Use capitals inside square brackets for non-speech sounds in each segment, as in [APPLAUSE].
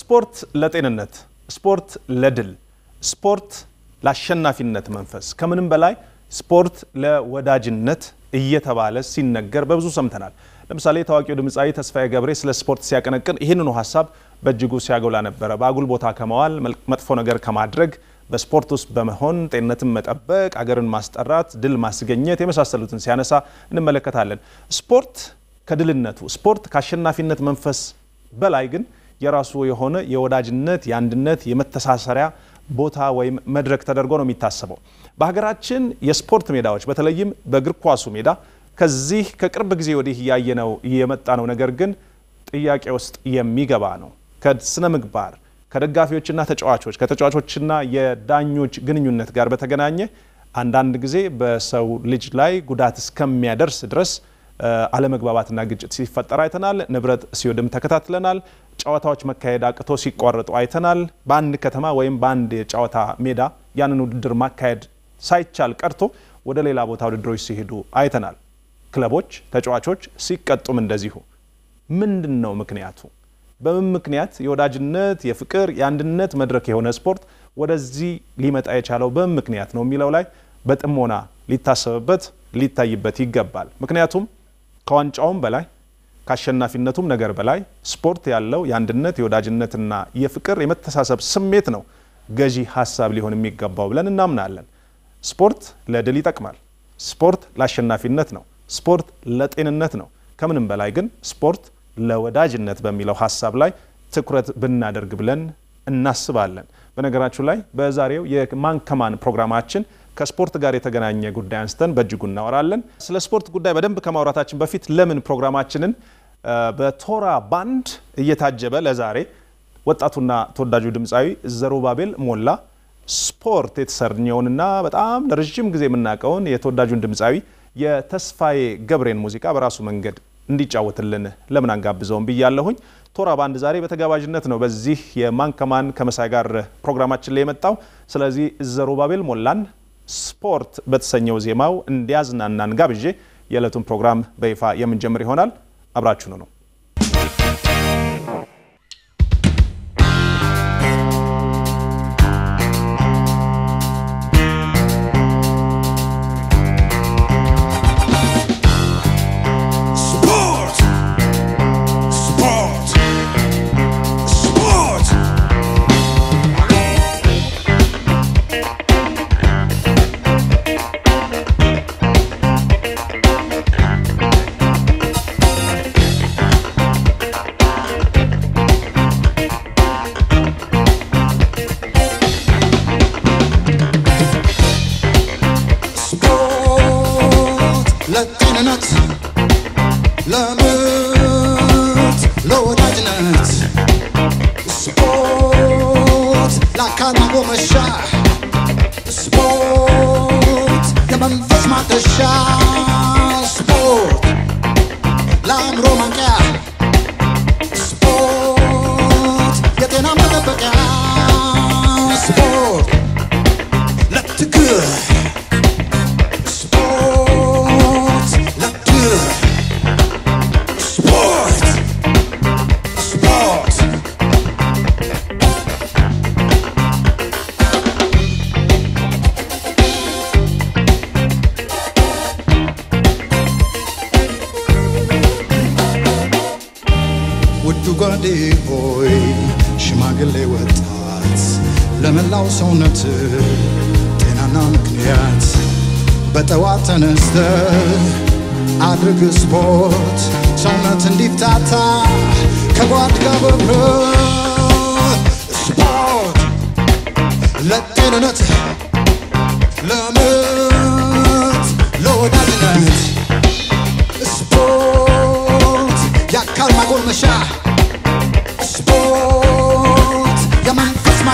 ስፖርት ለጤንነት፣ ስፖርት ለድል፣ ስፖርት ለአሸናፊነት መንፈስ ከምንም በላይ ስፖርት ለወዳጅነት እየተባለ ሲነገር በብዙ ሰምተናል። ለምሳሌ ታዋቂው ድምፃዊ ተስፋዬ ገብሬ ስለ ስፖርት ሲያቀነቅን ይህንኑ ሀሳብ በእጅጉ ሲያጎላ ነበረ። በአጉል ቦታ ከመዋል መጥፎ ነገር ከማድረግ በስፖርት ውስጥ በመሆን ጤንነትን መጠበቅ፣ አገርን ማስጠራት፣ ድል ማስገኘት የመሳሰሉትን ሲያነሳ እንመለከታለን። ስፖርት ከድልነቱ ስፖርት ከአሸናፊነት መንፈስ በላይ ግን የራሱ የሆነ የወዳጅነት፣ የአንድነት፣ የመተሳሰሪያ ቦታ ወይም መድረክ ተደርጎ ነው የሚታሰበው። በሀገራችን የስፖርት ሜዳዎች በተለይም በእግር ኳሱ ሜዳ ከዚህ ከቅርብ ጊዜ ወዲህ እያየነው የመጣ ነው ነገር ግን ጥያቄ ውስጥ የሚገባ ነው። ከስነ ምግባር ከደጋፊዎችና ተጫዋቾች ከተጫዋቾችና የዳኞች ግንኙነት ጋር በተገናኘ አንዳንድ ጊዜ በሰው ልጅ ላይ ጉዳት እስከሚያደርስ ድረስ አለመግባባትና ግጭት ሲፈጠር አይተናል። ንብረት ሲወድም ተከታትለናል። ጨዋታዎች መካሄድ አቅቶ ሲቋረጡ አይተናል። በአንድ ከተማ ወይም በአንድ የጨዋታ ሜዳ ያንን ውድድር ማካሄድ ሳይቻል ቀርቶ ወደ ሌላ ቦታ ውድድሮች ሲሄዱ አይተናል። ክለቦች፣ ተጫዋቾች ሲቀጡም እንደዚሁ። ምንድን ነው ምክንያቱ? በምን ምክንያት የወዳጅነት የፍቅር፣ የአንድነት መድረክ የሆነ ስፖርት ወደዚህ ሊመጣ የቻለው በምን ምክንያት ነው የሚለው ላይ በጥሞና ሊታሰብበት ሊታይበት ይገባል። ምክንያቱም ከዋንጫውም በላይ ከአሸናፊነቱም ነገር በላይ ስፖርት ያለው የአንድነት የወዳጅነትና የፍቅር የመተሳሰብ ስሜት ነው ገዢ ሀሳብ ሊሆን የሚገባው ብለን እናምናለን። ስፖርት ለድል ይጠቅማል። ስፖርት ለአሸናፊነት ነው። ስፖርት ለጤንነት ነው። ከምንም በላይ ግን ስፖርት ለወዳጅነት በሚለው ሀሳብ ላይ ትኩረት ብናደርግ ብለን እናስባለን። በነገራችሁ ላይ በዛሬው የማንከማን ፕሮግራማችን ከስፖርት ጋር የተገናኘ ጉዳይ አንስተን በእጅጉ እናወራለን። ስለ ስፖርት ጉዳይ በደንብ ከማውራታችን በፊት ለምን ፕሮግራማችንን በቶራ ባንድ እየታጀበ ለዛሬ ወጣቱና ተወዳጁ ድምፃዊ ዘሩባቤል ሞላ ስፖርት የተሰኘውንና በጣም ለረዥም ጊዜ የምናውቀውን የተወዳጁን ድምፃዊ የተስፋዬ ገብሬን ሙዚቃ በራሱ መንገድ እንዲጫወትልን ለምን አንጋብዘውን ብያለሁኝ። ቶራ ባንድ ዛሬ በተጋባዥነት ነው በዚህ የማን ከማን ከመሳይ ጋር ፕሮግራማችን ላይ የመጣው። ስለዚህ ዘሩባቤል ሞላን ስፖርት በተሰኘው ዜማው እንዲያዝናናን ጋብዤ የዕለቱን ፕሮግራም በይፋ የምንጀምር ይሆናል። አብራችሁ ነው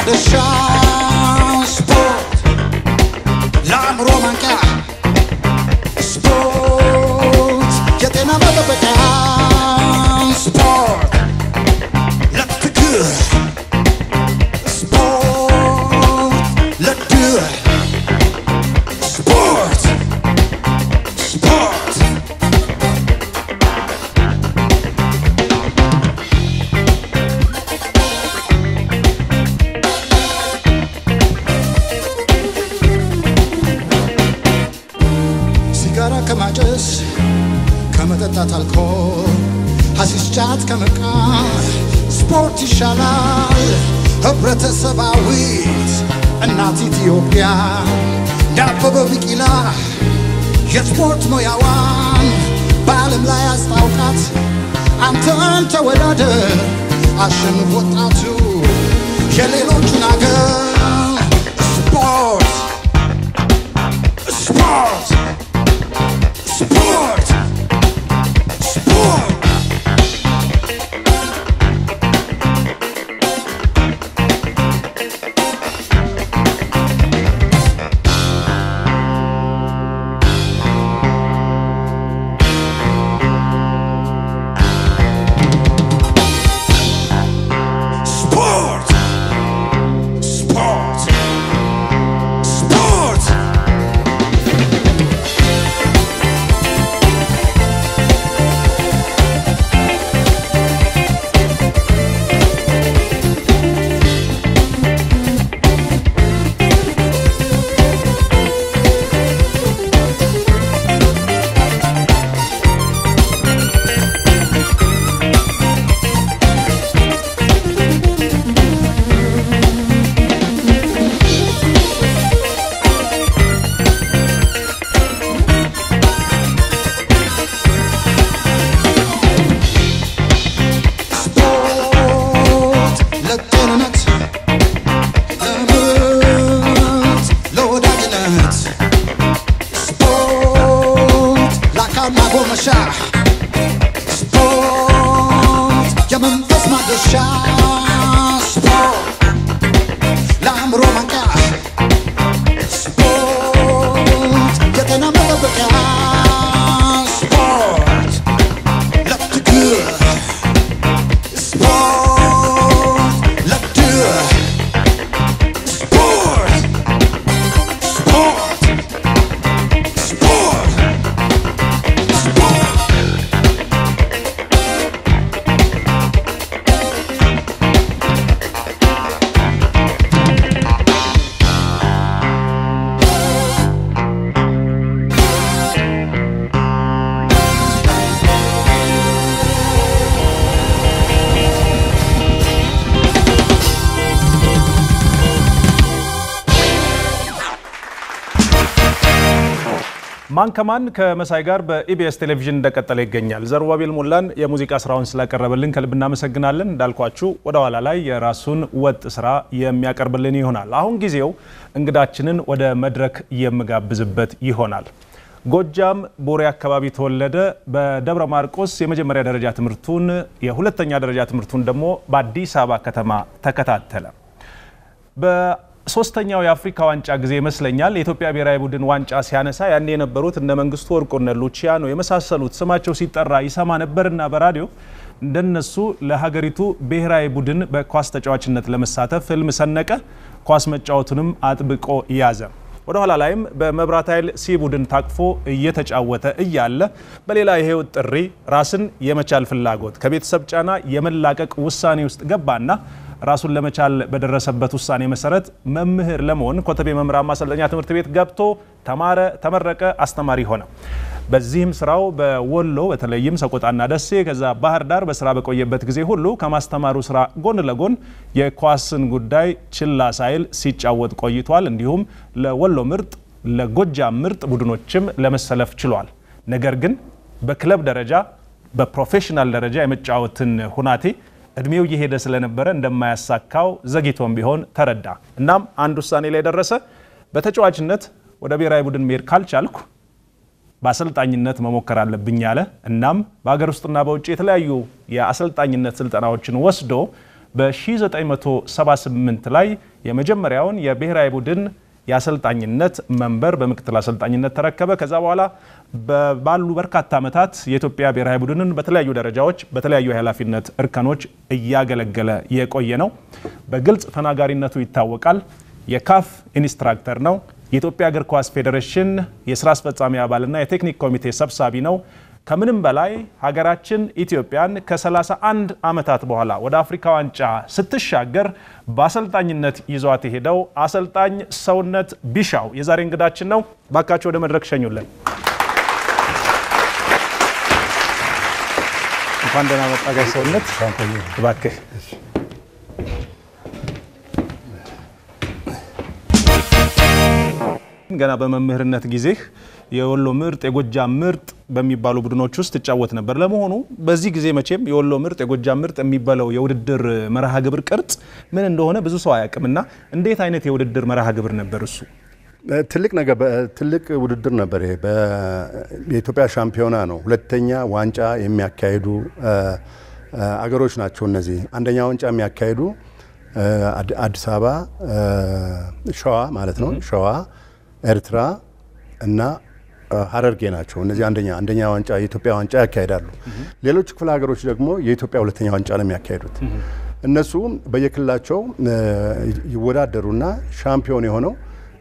the shot. ማን ከማን ከመሳይ ጋር በኢቢኤስ ቴሌቪዥን እንደቀጠለ ይገኛል። ዘሩባቤል ሞላን የሙዚቃ ስራውን ስላቀረበልን ከልብ እናመሰግናለን። እንዳልኳችሁ ወደ ኋላ ላይ የራሱን ወጥ ስራ የሚያቀርብልን ይሆናል። አሁን ጊዜው እንግዳችንን ወደ መድረክ የምጋብዝበት ይሆናል። ጎጃም ቦሬ አካባቢ ተወለደ። በደብረ ማርቆስ የመጀመሪያ ደረጃ ትምህርቱን፣ የሁለተኛ ደረጃ ትምህርቱን ደግሞ በአዲስ አበባ ከተማ ተከታተለ። ሶስተኛው የአፍሪካ ዋንጫ ጊዜ ይመስለኛል የኢትዮጵያ ብሔራዊ ቡድን ዋንጫ ሲያነሳ ያኔ የነበሩት እነ መንግስቱ ወርቁነህ፣ ሉቺያኖ የመሳሰሉት ስማቸው ሲጠራ ይሰማ ነበርና በራዲዮ እንደነሱ ለሀገሪቱ ብሔራዊ ቡድን በኳስ ተጫዋችነት ለመሳተፍ ህልም ሰነቀ። ኳስ መጫወቱንም አጥብቆ ያዘ። ወደ ኋላ ላይም በመብራት ኃይል ሲ ቡድን ታቅፎ እየተጫወተ እያለ በሌላ የህይወት ጥሪ ራስን የመቻል ፍላጎት ከቤተሰብ ጫና የመላቀቅ ውሳኔ ውስጥ ገባና ራሱን ለመቻል በደረሰበት ውሳኔ መሰረት መምህር ለመሆን ኮተቤ መምህራን ማሰልጠኛ ትምህርት ቤት ገብቶ ተማረ፣ ተመረቀ፣ አስተማሪ ሆነ። በዚህም ስራው በወሎ በተለይም ሰቆጣና ደሴ ከዛ ባህር ዳር በስራ በቆየበት ጊዜ ሁሉ ከማስተማሩ ስራ ጎን ለጎን የኳስን ጉዳይ ችላ ሳይል ሲጫወት ቆይቷል። እንዲሁም ለወሎ ምርጥ ለጎጃም ምርጥ ቡድኖችም ለመሰለፍ ችሏል። ነገር ግን በክለብ ደረጃ በፕሮፌሽናል ደረጃ የመጫወትን ሁናቴ እድሜው እየሄደ ስለነበረ እንደማያሳካው ዘግይቶም ቢሆን ተረዳ። እናም አንድ ውሳኔ ላይ ደረሰ። በተጫዋችነት ወደ ብሔራዊ ቡድን መሄድ ካልቻልኩ በአሰልጣኝነት መሞከር አለብኝ አለ። እናም በሀገር ውስጥና በውጭ የተለያዩ የአሰልጣኝነት ስልጠናዎችን ወስዶ በ1978 ላይ የመጀመሪያውን የብሔራዊ ቡድን የአሰልጣኝነት መንበር በምክትል አሰልጣኝነት ተረከበ። ከዛ በኋላ ባሉ በርካታ ዓመታት የኢትዮጵያ ብሔራዊ ቡድንን በተለያዩ ደረጃዎች በተለያዩ የኃላፊነት እርከኖች እያገለገለ የቆየ ነው። በግልጽ ተናጋሪነቱ ይታወቃል። የካፍ ኢንስትራክተር ነው። የኢትዮጵያ እግር ኳስ ፌዴሬሽን የስራ አስፈጻሚ አባልና የቴክኒክ ኮሚቴ ሰብሳቢ ነው። ከምንም በላይ ሀገራችን ኢትዮጵያን ከ31 ዓመታት በኋላ ወደ አፍሪካ ዋንጫ ስትሻገር በአሰልጣኝነት ይዟት የሄደው አሰልጣኝ ሰውነት ቢሻው የዛሬ እንግዳችን ነው። ባካቸው ወደ መድረክ ሸኙልን። እንኳን ደህና መጣህ ጋሽ ሰውነት። እባክህ ገና በመምህርነት ጊዜህ የወሎ ምርጥ፣ የጎጃም ምርጥ በሚባሉ ቡድኖች ውስጥ ትጫወት ነበር። ለመሆኑ በዚህ ጊዜ መቼም የወሎ ምርጥ፣ የጎጃም ምርጥ የሚባለው የውድድር መርሃ ግብር ቅርጽ ምን እንደሆነ ብዙ ሰው አያውቅምና እንዴት አይነት የውድድር መርሃ ግብር ነበር እሱ? ትልቅ ነገር ትልቅ ውድድር ነበር ይሄ። የኢትዮጵያ ሻምፒዮና ነው። ሁለተኛ ዋንጫ የሚያካሂዱ አገሮች ናቸው እነዚህ። አንደኛ ዋንጫ የሚያካሂዱ አዲስ አበባ፣ ሸዋ ማለት ነው። ሸዋ፣ ኤርትራ እና ሀረርጌ ናቸው። እነዚህ አንደኛ አንደኛ ዋንጫ የኢትዮጵያ ዋንጫ ያካሂዳሉ። ሌሎች ክፍለ ሀገሮች ደግሞ የኢትዮጵያ ሁለተኛ ዋንጫ ነው የሚያካሂዱት። እነሱ በየክልላቸው ይወዳደሩና ሻምፒዮን የሆነው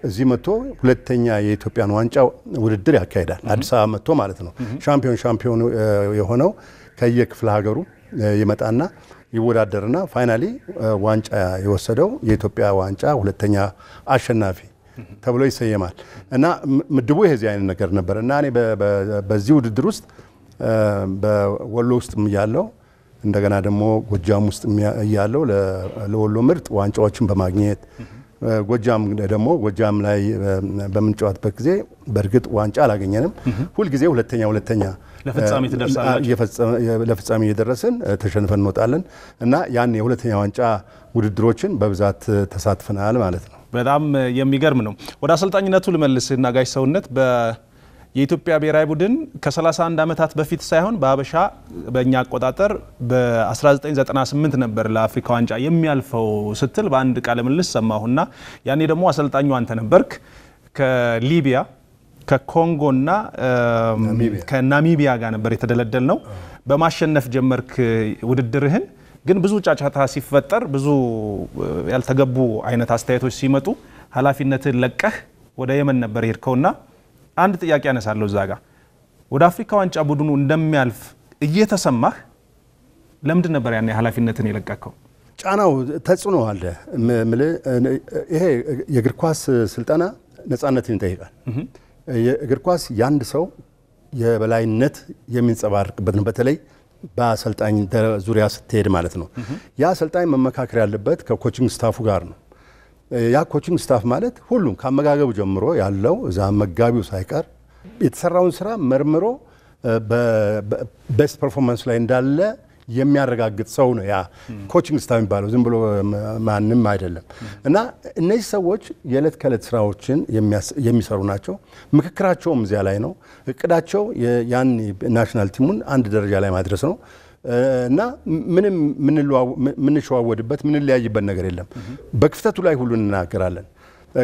እዚህ መጥቶ ሁለተኛ የኢትዮጵያን ዋንጫ ውድድር ያካሄዳል አዲስ አበባ መጥቶ ማለት ነው። ሻምፒዮን ሻምፒዮን የሆነው ከየክፍለ ሀገሩ ይመጣና ይወዳደርና ፋይናሊ ዋንጫ የወሰደው የኢትዮጵያ ዋንጫ ሁለተኛ አሸናፊ ተብሎ ይሰየማል እና ምድቡ የዚህ አይነት ነገር ነበር እና እኔ በዚህ ውድድር ውስጥ በወሎ ውስጥ እያለው እንደገና ደግሞ ጎጃም ውስጥ እያለው ለወሎ ምርጥ ዋንጫዎችን በማግኘት ጎጃም ደግሞ ጎጃም ላይ በምንጫወትበት ጊዜ በእርግጥ ዋንጫ አላገኘንም። ሁልጊዜ ሁለተኛ ሁለተኛ ለፍጻሜ እየደረስን ተሸንፈን እንወጣለን እና ያን የሁለተኛ ዋንጫ ውድድሮችን በብዛት ተሳትፈናል ማለት ነው። በጣም የሚገርም ነው። ወደ አሰልጣኝነቱ እና ጋሽ ሰውነት የኢትዮጵያ ብሔራዊ ቡድን ከ31 ዓመታት በፊት ሳይሆን በአበሻ በእኛ አቆጣጠር በ1998 ነበር ለአፍሪካ ዋንጫ የሚያልፈው ስትል በአንድ ቃለ ምልልስ ሰማሁና ያኔ ደግሞ አሰልጣኙ አንተ ነበርክ። ከሊቢያ ከኮንጎና ከናሚቢያ ጋር ነበር የተደለደል ነው። በማሸነፍ ጀመርክ ውድድርህን። ግን ብዙ ጫጫታ ሲፈጠር፣ ብዙ ያልተገቡ አይነት አስተያየቶች ሲመጡ ኃላፊነትን ለቀህ ወደ የመን ነበር ሄድከውና አንድ ጥያቄ ያነሳለሁ እዛ ጋር ወደ አፍሪካ ዋንጫ ቡድኑ እንደሚያልፍ እየተሰማህ ለምንድን ነበር ያን ኃላፊነትን የለቀቀው? ጫናው ተጽዕኖ አለ። ይሄ የእግር ኳስ ስልጠና ነፃነትን ይጠይቃል። የእግር ኳስ የአንድ ሰው የበላይነት የሚንጸባረቅበት ነው። በተለይ በአሰልጣኝ ዙሪያ ስትሄድ ማለት ነው። ያ አሰልጣኝ መመካከር ያለበት ከኮችንግ ስታፉ ጋር ነው። ያ ኮችንግ ስታፍ ማለት ሁሉም ከአመጋገቡ ጀምሮ ያለው እዛ መጋቢው ሳይቀር የተሰራውን ስራ መርምሮ በቤስት ፐርፎርማንስ ላይ እንዳለ የሚያረጋግጥ ሰው ነው ያ ኮችንግ ስታፍ የሚባለው። ዝም ብሎ ማንም አይደለም። እና እነዚህ ሰዎች የዕለት ከዕለት ስራዎችን የሚሰሩ ናቸው። ምክክራቸውም እዚያ ላይ ነው። እቅዳቸው ያን ናሽናል ቲሙን አንድ ደረጃ ላይ ማድረስ ነው። እና ምንም ምንሸዋወድበት ምንለያይበት ነገር የለም። በክፍተቱ ላይ ሁሉ እንናገራለን።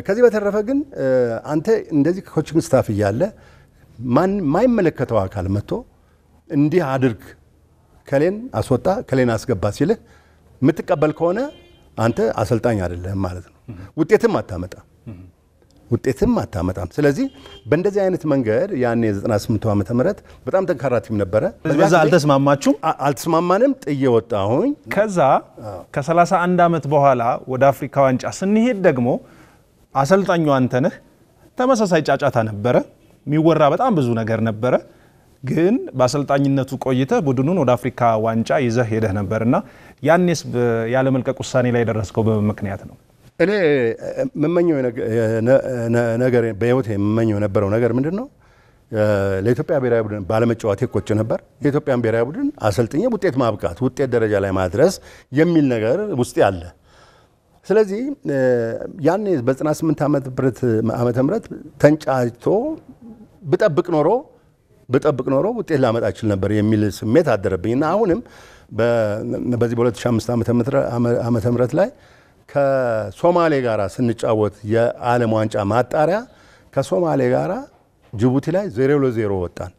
ከዚህ በተረፈ ግን አንተ እንደዚህ ኮችንግ ስታፍ እያለ ማይመለከተው አካል መጥቶ እንዲህ አድርግ ከሌን አስወጣ ከሌን አስገባ ሲልህ የምትቀበል ከሆነ አንተ አሰልጣኝ አይደለህም ማለት ነው። ውጤትም አታመጣ ውጤትም አታመጣም። ስለዚህ በእንደዚህ አይነት መንገድ ያኔ የ98 ዓመተ ምህረት በጣም ጠንካራ ቲም ነበረ። በዛ አልተስማማችሁ? አልተስማማንም። ጥዬ ወጣሁኝ። ከዛ ከ31 ዓመት በኋላ ወደ አፍሪካ ዋንጫ ስንሄድ ደግሞ አሰልጣኙ አንተነህ ተመሳሳይ ጫጫታ ነበረ፣ የሚወራ በጣም ብዙ ነገር ነበረ። ግን በአሰልጣኝነቱ ቆይተህ ቡድኑን ወደ አፍሪካ ዋንጫ ይዘህ ሄደህ ነበርና ያኔስ ያለመልቀቅ ውሳኔ ላይ የደረስከው ምክንያት ነው? እኔ የምመኘው ነገር በህይወት የምመኘው የነበረው ነገር ምንድን ነው? ለኢትዮጵያ ብሔራዊ ቡድን ባለመጫወት ቆጭ ነበር። የኢትዮጵያን ብሔራዊ ቡድን አሰልጥኜ ውጤት ማብቃት፣ ውጤት ደረጃ ላይ ማድረስ የሚል ነገር ውስጤ አለ። ስለዚህ ያኔ በ98 ዓመተ ምህረት ተንጫጭቶ ብጠብቅ ኖሮ ብጠብቅ ኖሮ ውጤት ላመጣ እችል ነበር የሚል ስሜት አደረብኝ እና አሁንም በዚህ በ2005 ዓመተ ምህረት ላይ ከሶማሌ ጋር ስንጫወት የዓለም ዋንጫ ማጣሪያ ከሶማሌ ጋር ጅቡቲ ላይ ዜሮ ለዜሮ ወጣን።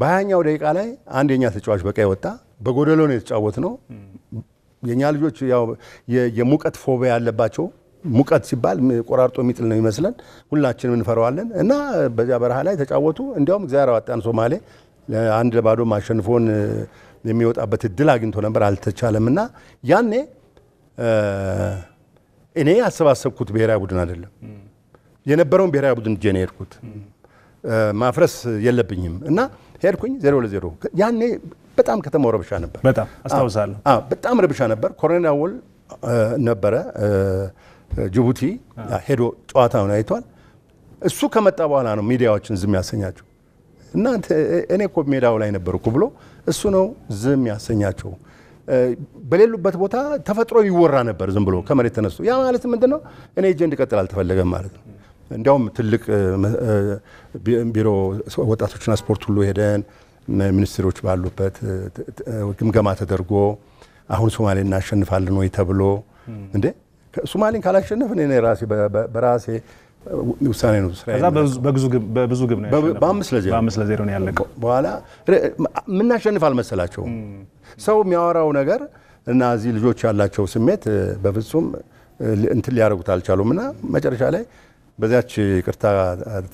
በሀያኛው ደቂቃ ላይ አንድ የኛ ተጫዋች በቀይ ወጣ። በጎደሎ ነው የተጫወት ነው። የእኛ ልጆች ያው የሙቀት ፎቢያ ያለባቸው ሙቀት ሲባል ቆራርጦ የሚጥል ነው ይመስለን፣ ሁላችንም እንፈረዋለን። እና በዚያ በረሃ ላይ ተጫወቱ። እንዲያውም እግዚአብሔር አዋጣን። ሶማሌ አንድ ለባዶ ማሸንፎን የሚወጣበት እድል አግኝቶ ነበር፣ አልተቻለም። እና ያኔ እኔ ያሰባሰብኩት ብሔራዊ ቡድን አይደለም። የነበረውን ብሔራዊ ቡድን እጄ ነው የሄድኩት። ማፍረስ የለብኝም እና ሄድኩኝ። ዜሮ ለዜሮ ያኔ በጣም ከተማው ረብሻ ነበር። በጣም አስታውሳለሁ። በጣም ረብሻ ነበር። ኮሎኔል አወል ነበረ ጅቡቲ ሄዶ ጨዋታውን አይቷል። እሱ ከመጣ በኋላ ነው ሚዲያዎችን ዝም ያሰኛቸው እና እኔ እኮ ሜዳው ላይ ነበርኩ ብሎ እሱ ነው ዝም ያሰኛቸው። በሌሉበት ቦታ ተፈጥሮ ይወራ ነበር ዝም ብሎ ከመሬት ተነስቶ። ያ ማለት ነው? እኔ እጄ እንድቀጥል አልተፈለገም ማለት ነው። እንዲያውም ትልቅ ቢሮ ወጣቶችና ስፖርት ሁሉ ሄደን ሚኒስትሮች ባሉበት ግምገማ ተደርጎ አሁን ሶማሌ እናሸንፋለን ወይ ተብሎ እንዴ ሶማሌን ካላሸነፍን እኔ ራሴ በራሴ ውሳኔ ነው። በብዙ ግብ ነው በአምስት ለዜሮ ነው ያለቀው። በኋላ ምናሸንፍ አልመሰላቸውም። ሰው የሚያወራው ነገር እና እዚህ ልጆች ያላቸው ስሜት በፍጹም እንትን ሊያደርጉት አልቻሉም። እና መጨረሻ ላይ በዚያች ቅርታ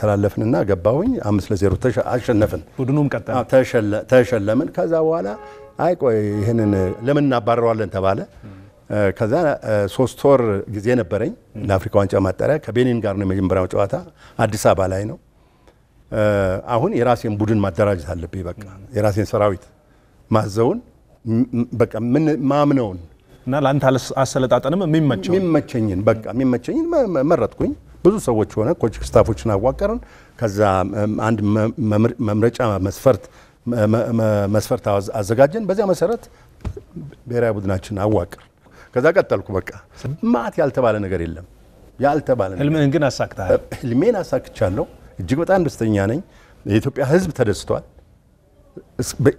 ተላለፍንና ገባሁኝ። አምስት ለዜሮ አሸነፍን፣ ቡድኑም ተሸለምን። ከዛ በኋላ አይ ቆይ ይህንን ለምን እናባረዋለን ተባለ። ከዛ ሶስት ወር ጊዜ ነበረኝ ለአፍሪካ ዋንጫ ማጣሪያ ከቤኒን ጋር ነው የመጀመሪያው ጨዋታ አዲስ አበባ ላይ ነው። አሁን የራሴን ቡድን ማደራጀት አለብኝ። በቃ የራሴን ሰራዊት ማዘውን በቃ ምን ማምነውን እና ለአንተ አሰለጣጠንም የሚመቸው የሚመቸኝን በቃ የሚመቸኝን መረጥኩኝ። ብዙ ሰዎች ሆነ ኮች ስታፎችን አዋቀርን። ከዛ አንድ መምረጫ መስፈርት መስፈርት አዘጋጀን። በዚያ መሰረት ብሔራዊ ቡድናችን አዋቅር። ከዛ ቀጠልኩ። በቃ ማት ያልተባለ ነገር የለም ያልተባለ ህልምህን ግን አሳክተሃል። ህልሜን አሳክቻለሁ። እጅግ በጣም ደስተኛ ነኝ። የኢትዮጵያ ህዝብ ተደስቷል።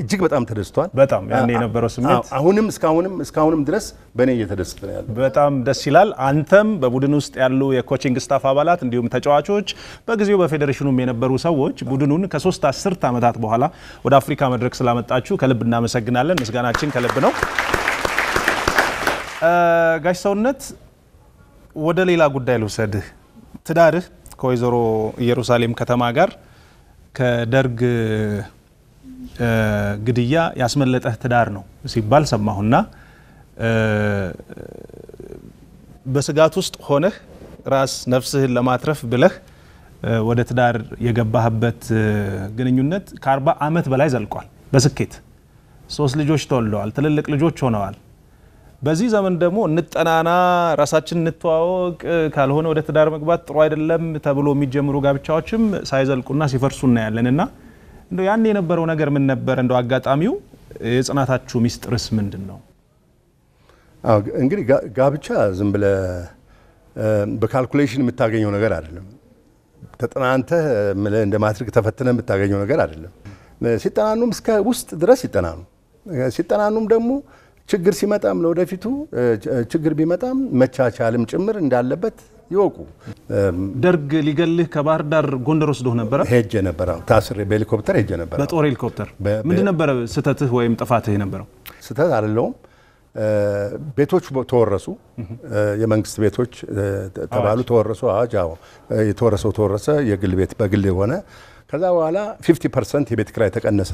እጅግ በጣም ተደስቷል። በጣም ያኔ የነበረው ስሜት አሁንም እስካሁንም እስካሁንም ድረስ በእኔ እየተደስት ነው ያለው። በጣም ደስ ይላል። አንተም በቡድን ውስጥ ያሉ የኮቺንግ ስታፍ አባላት እንዲሁም ተጫዋቾች፣ በጊዜው በፌዴሬሽኑም የነበሩ ሰዎች ቡድኑን ከሶስት አስርት ዓመታት በኋላ ወደ አፍሪካ መድረክ ስላመጣችሁ ከልብ እናመሰግናለን። ምስጋናችን ከልብ ነው። ጋሽ ሰውነት ወደ ሌላ ጉዳይ ልውሰድህ። ትዳርህ ከወይዘሮ ኢየሩሳሌም ከተማ ጋር ከደርግ ግድያ ያስመለጠህ ትዳር ነው ሲባል ሰማሁና በስጋት ውስጥ ሆነህ ራስ ነፍስህን ለማትረፍ ብለህ ወደ ትዳር የገባህበት ግንኙነት ከአርባ ዓመት በላይ ዘልቋል። በስኬት ሶስት ልጆች ተወልደዋል። ትልልቅ ልጆች ሆነዋል። በዚህ ዘመን ደግሞ እንጠናና ራሳችን እንተዋወቅ፣ ካልሆነ ወደ ትዳር መግባት ጥሩ አይደለም ተብሎ የሚጀምሩ ጋብቻዎችም ሳይዘልቁና ሲፈርሱ እናያለንና። እንደው ያን የነበረው ነገር ምን ነበር? እንደው አጋጣሚው የጽናታችሁ ሚስጥርስ ምንድን ነው? እንግዲህ ጋብቻ ዝም ብለህ በካልኩሌሽን የምታገኘው ነገር አይደለም። ተጠናንተህ እንደ ማትሪክ ተፈትነህ የምታገኘው ነገር አይደለም። ሲጠናኑም እስከ ውስጥ ድረስ ሲጠናኑ ሲጠናኑም ደግሞ ችግር ሲመጣም ለወደፊቱ ችግር ቢመጣም መቻቻልም ጭምር እንዳለበት ይወቁ። ደርግ ሊገልህ ከባህር ዳር ጎንደር ወስዶህ ነበረ? ሄጀ ነበረ፣ ታስሬ በሄሊኮፕተር ሄጀ ነበረ፣ በጦር ሄሊኮፕተር። ምንድን ነበረ ስህተትህ ወይም ጥፋትህ የነበረው? ስህተት አይደለውም። ቤቶች ተወረሱ፣ የመንግስት ቤቶች ተባሉ፣ ተወረሱ። አዋጅ የተወረሰው ተወረሰ፣ የግል ቤት በግል ሆነ። ከዛ በኋላ 50 ፐርሰንት የቤት ክራይ ተቀነሰ።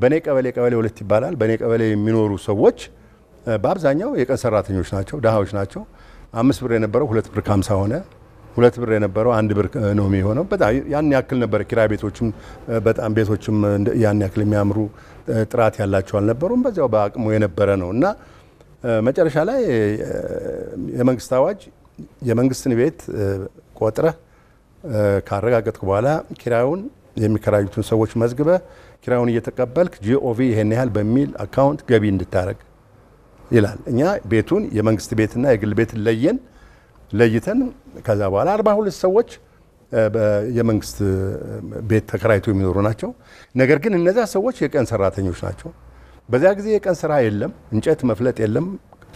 በእኔ ቀበሌ ቀበሌ ሁለት ይባላል። በእኔ ቀበሌ የሚኖሩ ሰዎች በአብዛኛው የቀን ሰራተኞች ናቸው፣ ድሃዎች ናቸው። አምስት ብር የነበረው ሁለት ብር ከሀምሳ ሆነ። ሁለት ብር የነበረው አንድ ብር ነው የሚሆነው። በጣም ያን ያክል ነበረ። ኪራይ ቤቶችም በጣም ቤቶችም ያን ያክል የሚያምሩ ጥራት ያላቸው አልነበሩም። በዚያው በአቅሙ የነበረ ነው እና መጨረሻ ላይ የመንግስት አዋጅ የመንግስትን ቤት ቆጥረህ ካረጋገጥኩ በኋላ ኪራዩን የሚከራዩትን ሰዎች መዝግበ ኪራዩን እየተቀበልክ ጂኦቪ ይሄን ያህል በሚል አካውንት ገቢ እንድታደረግ ይላል። እኛ ቤቱን የመንግስት ቤትና የግል ቤት ለየን ለይተን ከዛ በኋላ አርባ ሁለት ሰዎች የመንግስት ቤት ተከራይቶ የሚኖሩ ናቸው። ነገር ግን እነዛ ሰዎች የቀን ሰራተኞች ናቸው። በዚያ ጊዜ የቀን ስራ የለም፣ እንጨት መፍለጥ የለም፣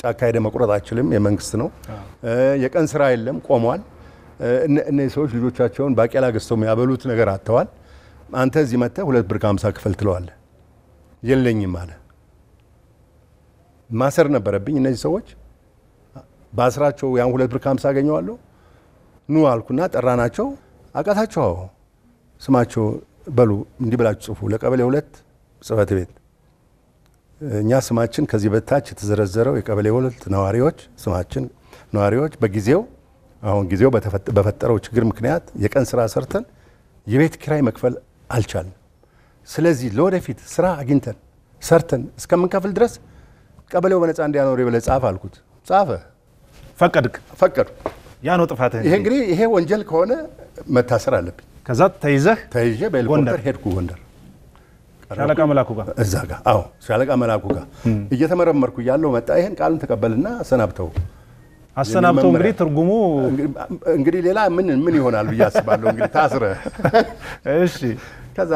ጫካ ሄደ መቁረጥ አይችልም፣ የመንግስት ነው። የቀን ስራ የለም፣ ቆሟል። እነዚህ ሰዎች ልጆቻቸውን ባቄላ ገዝተው የሚያበሉት ነገር አጥተዋል። አንተ እዚህ መጥተህ ሁለት ብር ከሀምሳ ክፈል ትለዋለህ። የለኝም አለ። ማሰር ነበረብኝ። እነዚህ ሰዎች በአስራቸው ያን ሁለት ብር ከሀምሳ አገኘዋለሁ ኑ አልኩና ጠራናቸው። አቃታቸው ስማቸው በሉ እንዲህ ብላችሁ ጽፉ ለቀበሌ ሁለት ጽህፈት ቤት እኛ ስማችን ከዚህ በታች የተዘረዘረው የቀበሌ ሁለት ነዋሪዎች ስማችን ነዋሪዎች በጊዜው አሁን ጊዜው በፈጠረው ችግር ምክንያት የቀን ስራ ሰርተን የቤት ኪራይ መክፈል አልቻልም። ስለዚህ ለወደፊት ስራ አግኝተን ሰርተን እስከምንከፍል ድረስ ቀበሌው በነፃ እንዲያኖር ብለህ ጻፍ አልኩት። ጻፈ። ፈቀድክ? ፈቀዱ። ያ ነው ጥፋትህ። ይሄ እንግዲህ ይሄ ወንጀል ከሆነ መታሰር አለብኝ። ከዛ ተይዘህ ተይዤ በሄሊኮፕተር ሄድኩ ጎንደር ሻለቃ መላኩ ጋር እዛ ጋር አዎ፣ ሻለቃ መላኩ ጋር እየተመረመርኩ እያለሁ መጣ። ይሄን ቃልን ተቀበልና አሰናብተው አሰናብቶ እንግዲህ ትርጉሙ እንግዲህ ሌላ ምን ምን ይሆናል ብዬ አስባለሁ። እንግዲህ ታስረ [LAUGHS] እሺ። ከዛ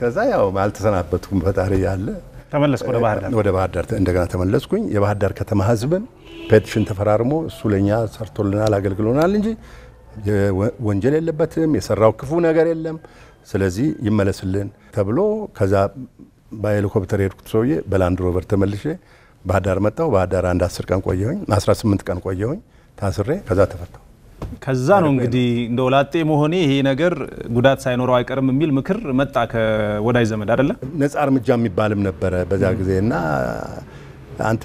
ከዛ ያው አልተሰናበትኩም ፈጣሪ ያለ ተመለስኩ ወደ ባህር ዳር ወደ ባህር ዳር እንደገና ተመለስኩኝ። የባህር ዳር ከተማ ህዝብን ፔቲሽን ተፈራርሞ እሱ ለእኛ ሰርቶልናል፣ አገልግሎናል እንጂ ወንጀል የለበትም፣ የሰራው ክፉ ነገር የለም፣ ስለዚህ ይመለስልን ተብሎ ከዛ በሄሊኮፕተር የሄድኩት ሰውዬ በላንድ ሮቨር ተመልሼ ባህር ዳር መጣሁ። ባህር ዳር አንድ አስር ቀን ቆየሁኝ፣ 18 ቀን ቆየሁኝ ታስሬ ከዛ ተፈታሁ። ከዛ ነው እንግዲህ እንደ ወላጤ መሆኔ ይሄ ነገር ጉዳት ሳይኖረው አይቀርም የሚል ምክር መጣ ከወዳጅ ዘመድ አደለ። ነጻ እርምጃ የሚባልም ነበረ በዛ ጊዜ እና አንተ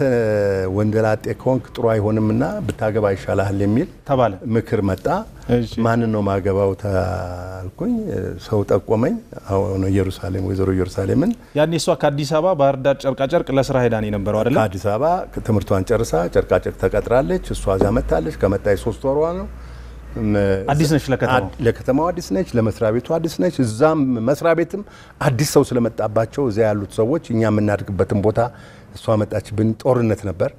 ወንደላጤ ከሆንክ ጥሩ አይሆንም እና ብታገባ ይሻላል የሚል ተባለ፣ ምክር መጣ። ማን ነው ማገባው ታልኩኝ። ሰው ጠቆመኝ። አሁን ኢየሩሳሌም ወይዘሮ ኢየሩሳሌምን ያኔ እሷ ከአዲስ አበባ ባህር ዳር ጨርቃጨርቅ ለስራ ሄዳ ነው የነበረው አይደለም። ከአዲስ አበባ ትምህርቷን ጨርሳ ጨርቃጨርቅ ተቀጥራለች። እሷ እዛ መታለች። ከመጣች ሶስት ወሯ ነው። አዲስ ነች ለከተማው ለከተማው አዲስ ነች፣ ለመስሪያ ቤቱ አዲስ ነች። እዛም መስሪያ ቤትም አዲስ ሰው ስለመጣባቸው እዚያ ያሉት ሰዎች እኛ የምናድግበትን ቦታ እሷ መጣችብን። ጦርነት ነበር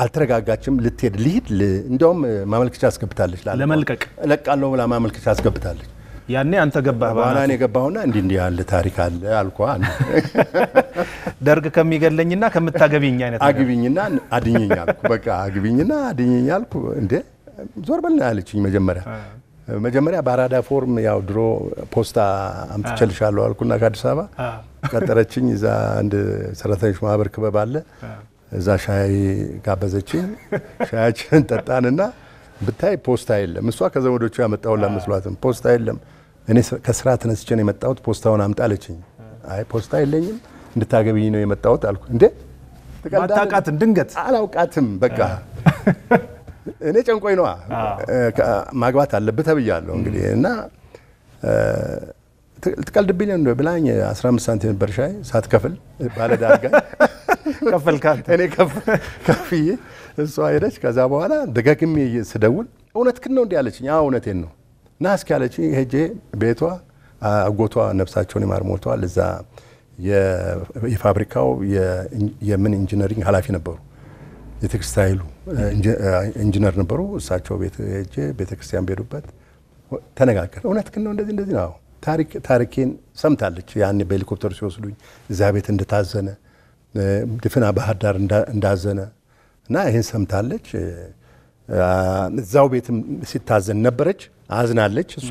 አልተረጋጋችም። ልትሄድ ልሂድ፣ እንደውም ማመልከቻ አስገብታለች፣ ለመልቀቅ እለቃለሁ ብላ ማመልከቻ አስገብታለች። ያኔ አንተ ገባህ። በኋላ እኔ ገባሁና እንዲህ እንዲህ ያለ ታሪክ አለ አልኳ። ደርግ ከሚገለኝና ከምታገቢኝ አይነት አግቢኝና አድኝኝ አልኩ። በቃ አግቢኝና አድኝኝ አልኩ። እንዴ ዞር በል ያለችኝ መጀመሪያ መጀመሪያ በአራዳ ፎርም ያው ድሮ ፖስታ አምጥቼልሻለሁ አልኩና ከአዲስ አበባ ቀጠረችኝ። እዛ አንድ ሰራተኞች ማህበር ክበብ አለ እዛ ሻይ ጋበዘችኝ። [LAUGHS] ሻያችንን ጠጣንና ብታይ ፖስታ የለም። እሷ ከዘመዶቹ ያመጣሁላት መስሏትም ፖስታ የለም። እኔ ከስራ ተነስቼ ነው የመጣሁት፣ ፖስታውን አምጣ አለችኝ። አይ ፖስታ የለኝም እንድታገብኝ ነው የመጣሁት አልኩ። እንዴ ማታውቃትም ድንገት አላውቃትም። በቃ [LAUGHS] እኔ ጨንቆኝ ነዋ ማግባት አለብህ ተብያለሁ እንግዲህ እና ልትቀልድብኝ ነው ብላኝ 15 ሳንቲም ነበር ሻይ ሳትከፍል ባለዳርጋ [LAUGHS] ከፈልካል። እኔ ከፍ [LAUGHS] ከፍዬ እሷ ሄደች። ከዛ በኋላ ደጋግሜ ስደውል ክን ነው እንዲህ አለችኝ። አዎ እውነቴን ነው ና እስኪ አለችኝ። ሄጄ ቤቷ አጎቷ ነፍሳቸውን ይማር ሞልተዋል። እዛ የፋብሪካው የምን ኢንጂነሪንግ ኃላፊ ነበሩ የቴክስታይሉ ኢንጂነር ነበሩ። እሳቸው ቤት ሄጄ ቤተክርስቲያን በሄዱበት ተነጋገር። ክን ነው እንደዚህ እንደዚህ ነው ታሪክ ታሪኬን ሰምታለች። ያኔ በሄሊኮፕተር ሲወስዱኝ እዚያ ቤት እንደታዘነ ድፍና ባህር ዳር እንዳዘነ እና ይህን ሰምታለች። እዛው ቤትም ሲታዘን ነበረች። አዝናለች እሷ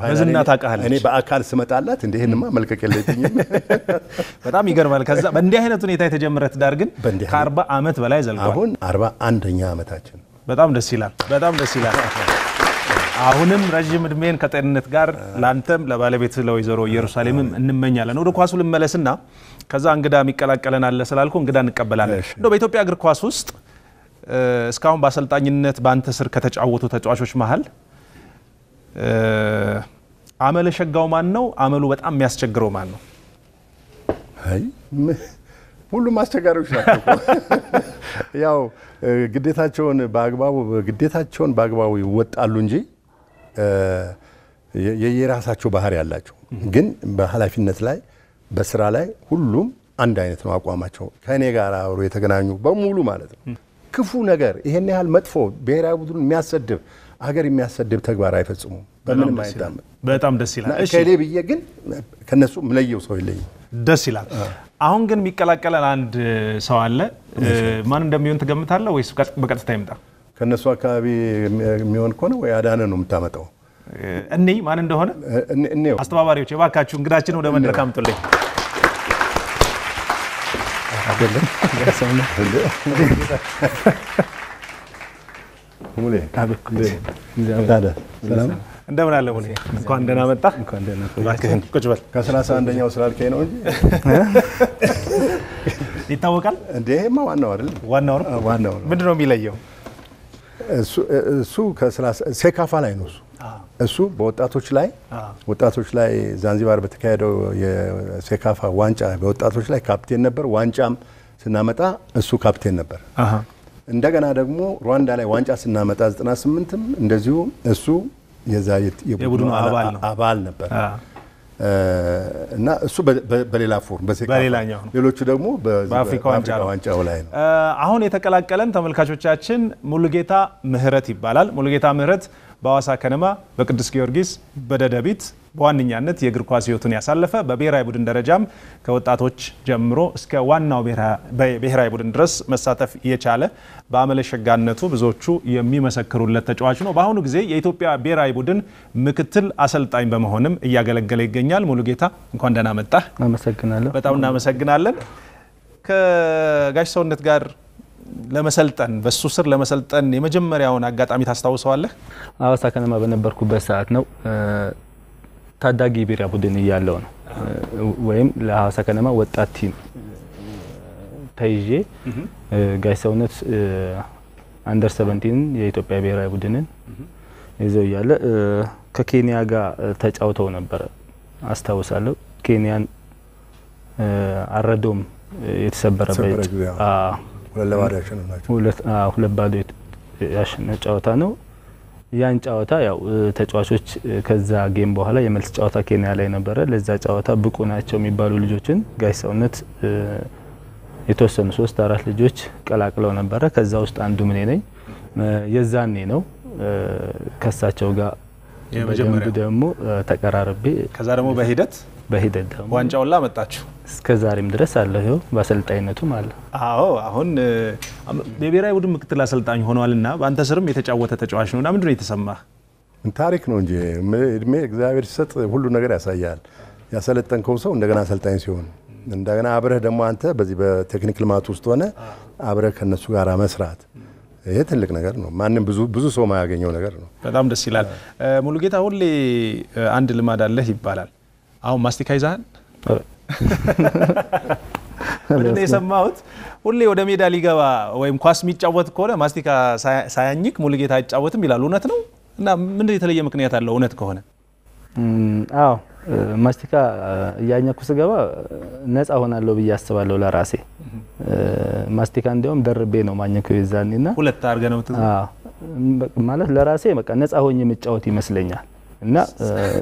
በዝና ታውቃለች። እኔ በአካል ስመጣላት እንደ ይህንማ መልቀቅ የለብኝም። [LAUGHS] በጣም ይገርማል። ከዛ በእንዲህ አይነት ሁኔታ የተጀመረ ትዳር ግን ከአርባ ዓመት በላይ ዘልቋል። አሁን አርባ አንደኛ ዓመታችን በጣም ደስ ይላል። በጣም ደስ ይላል። አሁንም ረዥም እድሜን ከጤንነት ጋር ለአንተም ለባለቤት ለወይዘሮ ኢየሩሳሌምም እንመኛለን። ወደ ኳሱ ልመለስና ከዛ እንግዳ የሚቀላቀለን አለ ስላልኩ እንግዳ እንቀበላለን። እንደው በኢትዮጵያ እግር ኳስ ውስጥ እስካሁን በአሰልጣኝነት በአንተ ስር ከተጫወቱ ተጫዋቾች መሀል አመለ ሸጋው ማን ነው? አመሉ በጣም የሚያስቸግረው ማን ነው? ሁሉም አስቸጋሪዎች ናቸው። [LAUGHS] ያው ግዴታቸውን በአግባቡ ግዴታቸውን በአግባቡ ይወጣሉ እንጂ የየራሳቸው ባህሪ ያላቸው ግን በኃላፊነት ላይ በስራ ላይ ሁሉም አንድ አይነት ነው አቋማቸው። ከእኔ ጋር አብሮ የተገናኙ በሙሉ ማለት ነው። ክፉ ነገር ይሄን ያህል መጥፎ ብሔራዊ ቡድን የሚያሰድብ አገር የሚያሰድብ ተግባር አይፈጽሙም። በምንም አይታመን። በጣም ደስ ይላል። ከሌ ብዬ ግን ከነሱ ምለየው ሰው የለኝም። ደስ ይላል። አሁን ግን የሚቀላቀለን አንድ ሰው አለ። ማን እንደሚሆን ትገምታለህ ወይስ በቀጥታ ይምጣ? ከእነሱ አካባቢ የሚሆን ከሆነ ወይ አዳነ ነው የምታመጣው። እኔ ማን እንደሆነ አስተባባሪዎች የባካችሁ እንግዳችን ወደ መድረክ አምጡልኝ። እንደምን አለ ሙሌ፣ እንኳን ደህና መጣህ። ቁጭ በል። ከሰላሳ አንደኛው ስላልከኝ ነው እንጂ ይታወቃል። እንዴ ዋናው አይደለም። ዋናው ነው። ምንድን ነው የሚለየው? እሱ ሴካፋ ላይ ነው። እሱ እሱ በወጣቶች ላይ ወጣቶች ላይ ዛንዚባር በተካሄደው የሴካፋ ዋንጫ በወጣቶች ላይ ካፕቴን ነበር። ዋንጫም ስናመጣ እሱ ካፕቴን ነበር። እንደገና ደግሞ ሩዋንዳ ላይ ዋንጫ ስናመጣ 98ም እንደዚሁ እሱ የዛ የቡድኑ አባል ነበር። እና እሱ በሌላ ፎርም በሌላኛው ሌሎቹ ደግሞ በአፍሪካ ዋንጫው ላይ ነው። አሁን የተቀላቀለን ተመልካቾቻችን ሙሉጌታ ምህረት ይባላል። ሙሉጌታ ምህረት በአዋሳ ከነማ፣ በቅዱስ ጊዮርጊስ፣ በደደቢት በዋነኛነት የእግር ኳስ ህይወቱን ያሳለፈ በብሔራዊ ቡድን ደረጃም ከወጣቶች ጀምሮ እስከ ዋናው ብሔራዊ ቡድን ድረስ መሳተፍ የቻለ በአመለሸጋነቱ ብዙዎቹ የሚመሰክሩለት ተጫዋች ነው። በአሁኑ ጊዜ የኢትዮጵያ ብሔራዊ ቡድን ምክትል አሰልጣኝ በመሆንም እያገለገለ ይገኛል። ጌታ እንኳን ደህና መጣህ። አመሰግናለሁ። በጣም እናመሰግናለን። ከጋሽ ሰውነት ጋር ለመሰልጠን በሱ ስር ለመሰልጠን የመጀመሪያውን አጋጣሚ ታስታውሰዋለህ? አዋሳ ከነማ በነበርኩበት ሰዓት ነው። ታዳጊ ብሔራዊ ቡድን እያለው ነው ወይም ለሀዋሳ ከነማ ወጣት ቲም ተይዤ ጋሽ ሰውነት አንደር ሰቨንቲንን የኢትዮጵያ ብሔራዊ ቡድንን ይዘው እያለ ከኬንያ ጋር ተጫውተው ነበረ አስታውሳለሁ። ኬንያን አረዶም የተሰበረበት ሁለት ባዶ ጨዋታ ነው። ያን ጨዋታ ያው ተጫዋቾች ከዛ ጌም በኋላ የመልስ ጨዋታ ኬንያ ላይ ነበረ። ለዛ ጨዋታ ብቁ ናቸው የሚባሉ ልጆችን ጋሽ ሰውነት የተወሰኑ ሶስት አራት ልጆች ቀላቅለው ነበረ። ከዛ ውስጥ አንዱ ምን ነኝ። የዛኔ ነው ከሳቸው ጋር ደግሞ ተቀራርቤ ከዛ ደግሞ በሂደት በሂደት ደግሞ ዋንጫውን ላመጣችሁ እስከ ዛሬም ድረስ አለሁ ይኸው በአሰልጣኝነቱ ማለት አዎ አሁን የብሔራዊ ቡድን ምክትል አሰልጣኝ ሆኗል ና በአንተ ስርም የተጫወተ ተጫዋች ነው ና ምንድን የተሰማ ታሪክ ነው እንጂ እድሜ እግዚአብሔር ሲሰጥ ሁሉ ነገር ያሳያል ያሰለጠንከው ሰው እንደገና አሰልጣኝ ሲሆን እንደገና አብረህ ደግሞ አንተ በዚህ በቴክኒክ ልማት ውስጥ ሆነ አብረህ ከነሱ ጋር መስራት ይሄ ትልቅ ነገር ነው። ማንም ብዙ ብዙ ሰው ማያገኘው ነገር ነው። በጣም ደስ ይላል። ሙሉጌታ፣ ሁሌ አንድ ልማድ አለህ ይባላል። አሁን ማስቲካ ይዛሃል? ምንድን የሰማሁት? ሁሌ ወደ ሜዳ ሊገባ ወይም ኳስ የሚጫወት ከሆነ ማስቲካ ሳያኝክ ሙሉጌታ አይጫወትም ይላሉ። እውነት ነው? እና ምንድን የተለየ ምክንያት አለው? እውነት ከሆነ አዎ፣ ማስቲካ እያኘኩ ስገባ ነፃ ሆናለሁ ብዬ አስባለሁ ለራሴ። ማስቲካ እንዲያውም ደርቤ ነው ማኘኩ የዛኔ እና ሁለት አድርገህ ነው ማለት ለራሴ በቃ ነፃ ሆኜ የምጫወት ይመስለኛል እና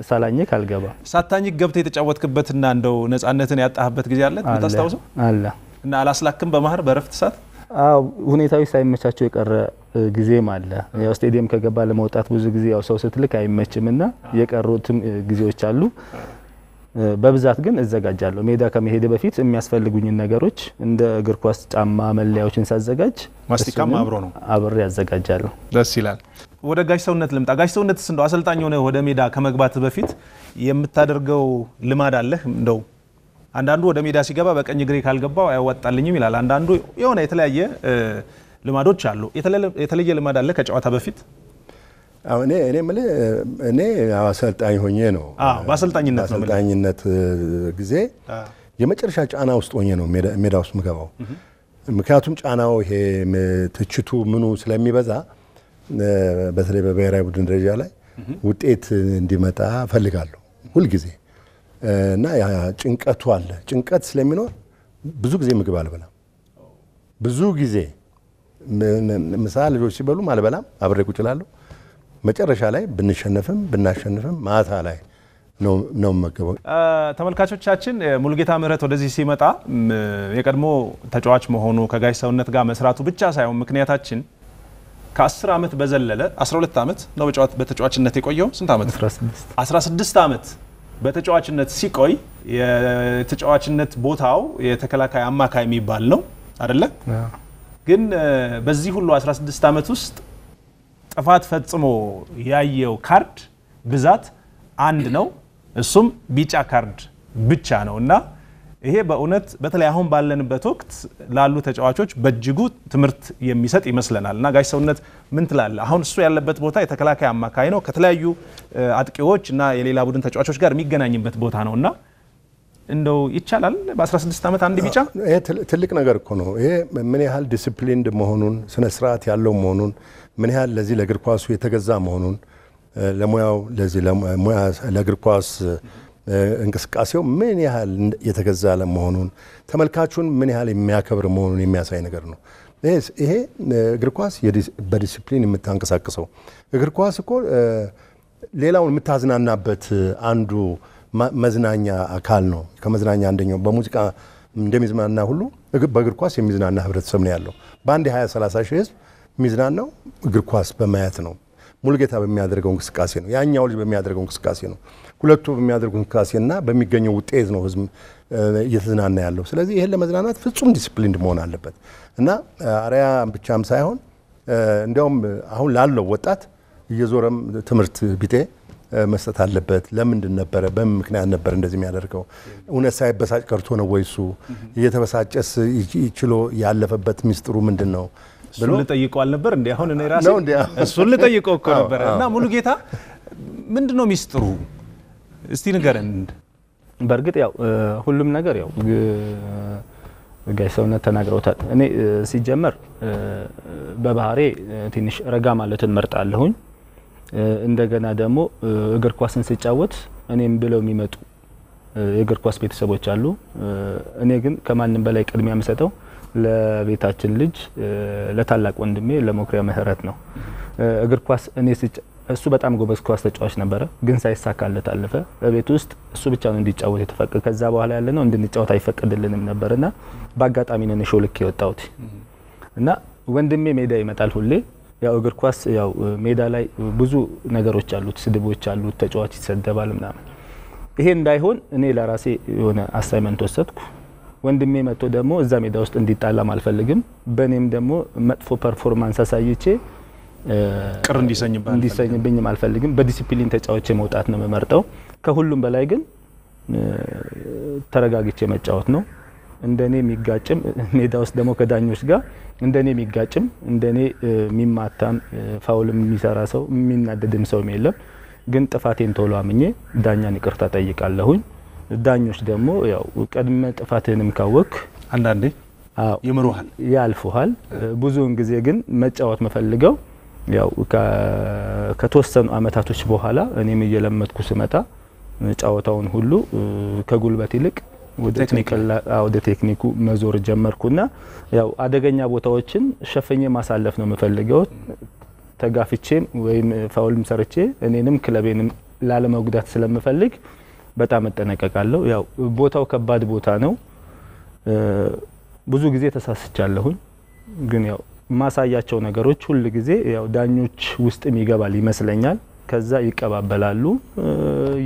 ሳላኝ ካልገባ ሳታኝ ገብተህ የተጫወትክበትና እንደው ነጻነትን ያጣህበት ጊዜ አለ የምታስታውሰው? አለ እና አላስላክም በመሀር በረፍት ሰዓት ሁኔታዊ ሳይመቻቸው የቀረ ጊዜም አለ። ያው ስቴዲየም ከገባ ለመውጣት ብዙ ጊዜ ያው ሰው ስትልክ አይመችም እና የቀሩትም ጊዜዎች አሉ። በብዛት ግን እዘጋጃለሁ። ሜዳ ከመሄድ በፊት የሚያስፈልጉኝን ነገሮች እንደ እግር ኳስ ጫማ፣ መለያዎችን ሳዘጋጅ ማስቲካም አብሮ ነው አብሬ ያዘጋጃለሁ። ደስ ይላል። ወደ ጋሽ ሰውነት ልምጣ። ጋሽ ሰውነት እንደው አሰልጣኝ ሆነ ወደ ሜዳ ከመግባት በፊት የምታደርገው ልማድ አለህ? እንደው አንዳንዱ ወደ ሜዳ ሲገባ በቀኝ እግሬ ካልገባው አያዋጣልኝም ይላል። አንዳንዱ የሆነ የተለያየ ልማዶች አሉ። የተለየ ልማድ አለ ከጨዋታ በፊት? እኔ እኔ የምልህ እኔ አሰልጣኝ ሆኜ ነው። በአሰልጣኝነት ጊዜ የመጨረሻ ጫና ውስጥ ሆኜ ነው ሜዳ ውስጥ ምገባው። ምክንያቱም ጫናው ይሄ ትችቱ ምኑ ስለሚበዛ በተለይ በብሔራዊ ቡድን ደረጃ ላይ ውጤት እንዲመጣ እፈልጋለሁ ሁልጊዜ እና ጭንቀቱ አለ። ጭንቀት ስለሚኖር ብዙ ጊዜ ምግብ አልበላም። ብዙ ጊዜ ምሳ ልጆች ሲበሉም አልበላም፣ አብሬ ቁጭ እላለሁ። መጨረሻ ላይ ብንሸነፍም ብናሸንፍም ማታ ላይ ነው መገበው። ተመልካቾቻችን ሙሉጌታ ምህረት ወደዚህ ሲመጣ የቀድሞ ተጫዋች መሆኑ ከጋሽ ሰውነት ጋር መስራቱ ብቻ ሳይሆን ምክንያታችን ከ10 ዓመት በዘለለ 12 ዓመት ነው በተጫዋችነት የቆየው። ስንት ዓመት? 16 ዓመት በተጫዋችነት ሲቆይ የተጫዋችነት ቦታው የተከላካይ አማካይ የሚባል ነው አደለ? ግን በዚህ ሁሉ 16 ዓመት ውስጥ ጥፋት ፈጽሞ ያየው ካርድ ብዛት አንድ ነው፣ እሱም ቢጫ ካርድ ብቻ ነው እና ይሄ በእውነት በተለይ አሁን ባለንበት ወቅት ላሉ ተጫዋቾች በእጅጉ ትምህርት የሚሰጥ ይመስለናል እና ጋሽ ሰውነት ምን ትላለ? አሁን እሱ ያለበት ቦታ የተከላካይ አማካይ ነው፣ ከተለያዩ አጥቂዎች እና የሌላ ቡድን ተጫዋቾች ጋር የሚገናኝበት ቦታ ነው እና እንደው ይቻላል በ16 ዓመት አንድ ቢጫ ይሄ ትልቅ ነገር እኮ ነው። ይሄ ምን ያህል ዲስፕሊንድ መሆኑን ስነ ስርዓት ያለው መሆኑን ምን ያህል ለዚህ ለእግር ኳሱ የተገዛ መሆኑን ለሙያው ለዚህ ለእግር ኳስ እንቅስቃሴው ምን ያህል የተገዛ ለመሆኑን ተመልካቹን ምን ያህል የሚያከብር መሆኑን የሚያሳይ ነገር ነው። ይሄ እግር ኳስ በዲሲፕሊን የምታንቀሳቅሰው እግር ኳስ እኮ ሌላውን የምታዝናናበት አንዱ መዝናኛ አካል ነው። ከመዝናኛ አንደኛው በሙዚቃ እንደሚዝናና ሁሉ በእግር ኳስ የሚዝናና ህብረተሰብ ነው ያለው። በአንድ የ20 30 ሺህ ህዝብ የሚዝናናው እግር ኳስ በማየት ነው። ሙሉጌታ በሚያደርገው እንቅስቃሴ ነው። ያኛው ልጅ በሚያደርገው እንቅስቃሴ ነው። ሁለቱ በሚያደርጉ እንቅስቃሴና በሚገኘው ውጤት ነው ህዝብ እየተዝናና ያለው። ስለዚህ ይህን ለመዝናናት ፍጹም ዲስፕሊንድ መሆን አለበት እና አርያ ብቻም ሳይሆን እንዲያውም አሁን ላለው ወጣት እየዞረም ትምህርት ቢጤ መስጠት አለበት። ለምንድን ነበረ? በምን ምክንያት ነበር እንደዚህ የሚያደርገው? እውነት ሳይበሳጭ ቀርቶ ነው ወይ? እሱ እየተበሳጨስ ችሎ ያለፈበት ሚስጥሩ ምንድን ነው? እሱን ልጠይቀው አልነበር እንዲ አሁን እኔ ራሴ እሱን ልጠይቀው እኮ ነበረ እና ሙሉ ጌታ ምንድን ነው ሚስጥሩ? እስቲ ንገረን። በእርግጥ ያው ሁሉም ነገር ያው ጋሽ ሰውነት ተናግረውታል። እኔ ሲጀመር በባህሬ ትንሽ ረጋ ማለትን መርጣለሁኝ። እንደገና ደግሞ እግር ኳስን ሲጫወት እኔም ብለው የሚመጡ የእግር ኳስ ቤተሰቦች አሉ። እኔ ግን ከማንም በላይ ቅድሚያ የምሰጠው ለቤታችን ልጅ ለታላቅ ወንድሜ ለመኩሪያ ምህረት ነው። እግር ኳስ እኔ እሱ በጣም ጎበዝ ኳስ ተጫዋች ነበረ፣ ግን ሳይሳካለት አለፈ። በቤት ውስጥ እሱ ብቻ ነው እንዲጫወት የተፈቀደ። ከዛ በኋላ ያለ ነው እንድንጫወት አይፈቀድልንም ነበር እና በአጋጣሚ ነን ሾ ልክ የወጣሁት እና ወንድሜ ሜዳ ይመጣል ሁሌ። ያው እግር ኳስ ያው ሜዳ ላይ ብዙ ነገሮች አሉት፣ ስድቦች አሉት፣ ተጫዋች ይሰደባል ምናምን። ይሄ እንዳይሆን እኔ ለራሴ የሆነ አሳይመንት ወሰድኩ። ወንድሜ መጥቶ ደግሞ እዛ ሜዳ ውስጥ እንዲጣላም አልፈልግም። በእኔም ደግሞ መጥፎ ፐርፎርማንስ አሳይቼ ቅር እንዲሰኝብኝም አልፈልግም። በዲሲፕሊን ተጫዋች መውጣት ነው የምመርጠው። ከሁሉም በላይ ግን ተረጋግቼ መጫወት ነው። እንደኔ የሚጋጭም ሜዳ ውስጥ ደግሞ ከዳኞች ጋር እንደኔ የሚጋጭም እንደኔ የሚማታም ፋውልም የሚሰራ ሰው የሚናደድም ሰውም የለም። ግን ጥፋቴን ቶሎ አምኜ ዳኛን ይቅርታ ጠይቃለሁኝ። ዳኞች ደግሞ ያው ቀድመ ጥፋትህንም አንዳንዴ ይምሩሃል፣ ያልፉሃል። ብዙውን ጊዜ ግን መጫወት መፈልገው ያው ከተወሰኑ አመታቶች በኋላ እኔም እየለመድኩ ስመጣ ጨዋታውን ሁሉ ከጉልበት ይልቅ ወደ ቴክኒኩ መዞር ጀመርኩና ያው አደገኛ ቦታዎችን ሸፍኜ ማሳለፍ ነው የምፈልገው። ተጋፍቼም ወይም ፋውልም ሰርቼ እኔንም ክለቤንም ላለመጉዳት ስለምፈልግ በጣም እጠነቀቃለሁ። ያው ቦታው ከባድ ቦታ ነው። ብዙ ጊዜ ተሳስቻለሁኝ ግን ያው ማሳያቸው ነገሮች ሁል ጊዜ ያው ዳኞች ውስጥም ይገባል ይመስለኛል። ከዛ ይቀባበላሉ።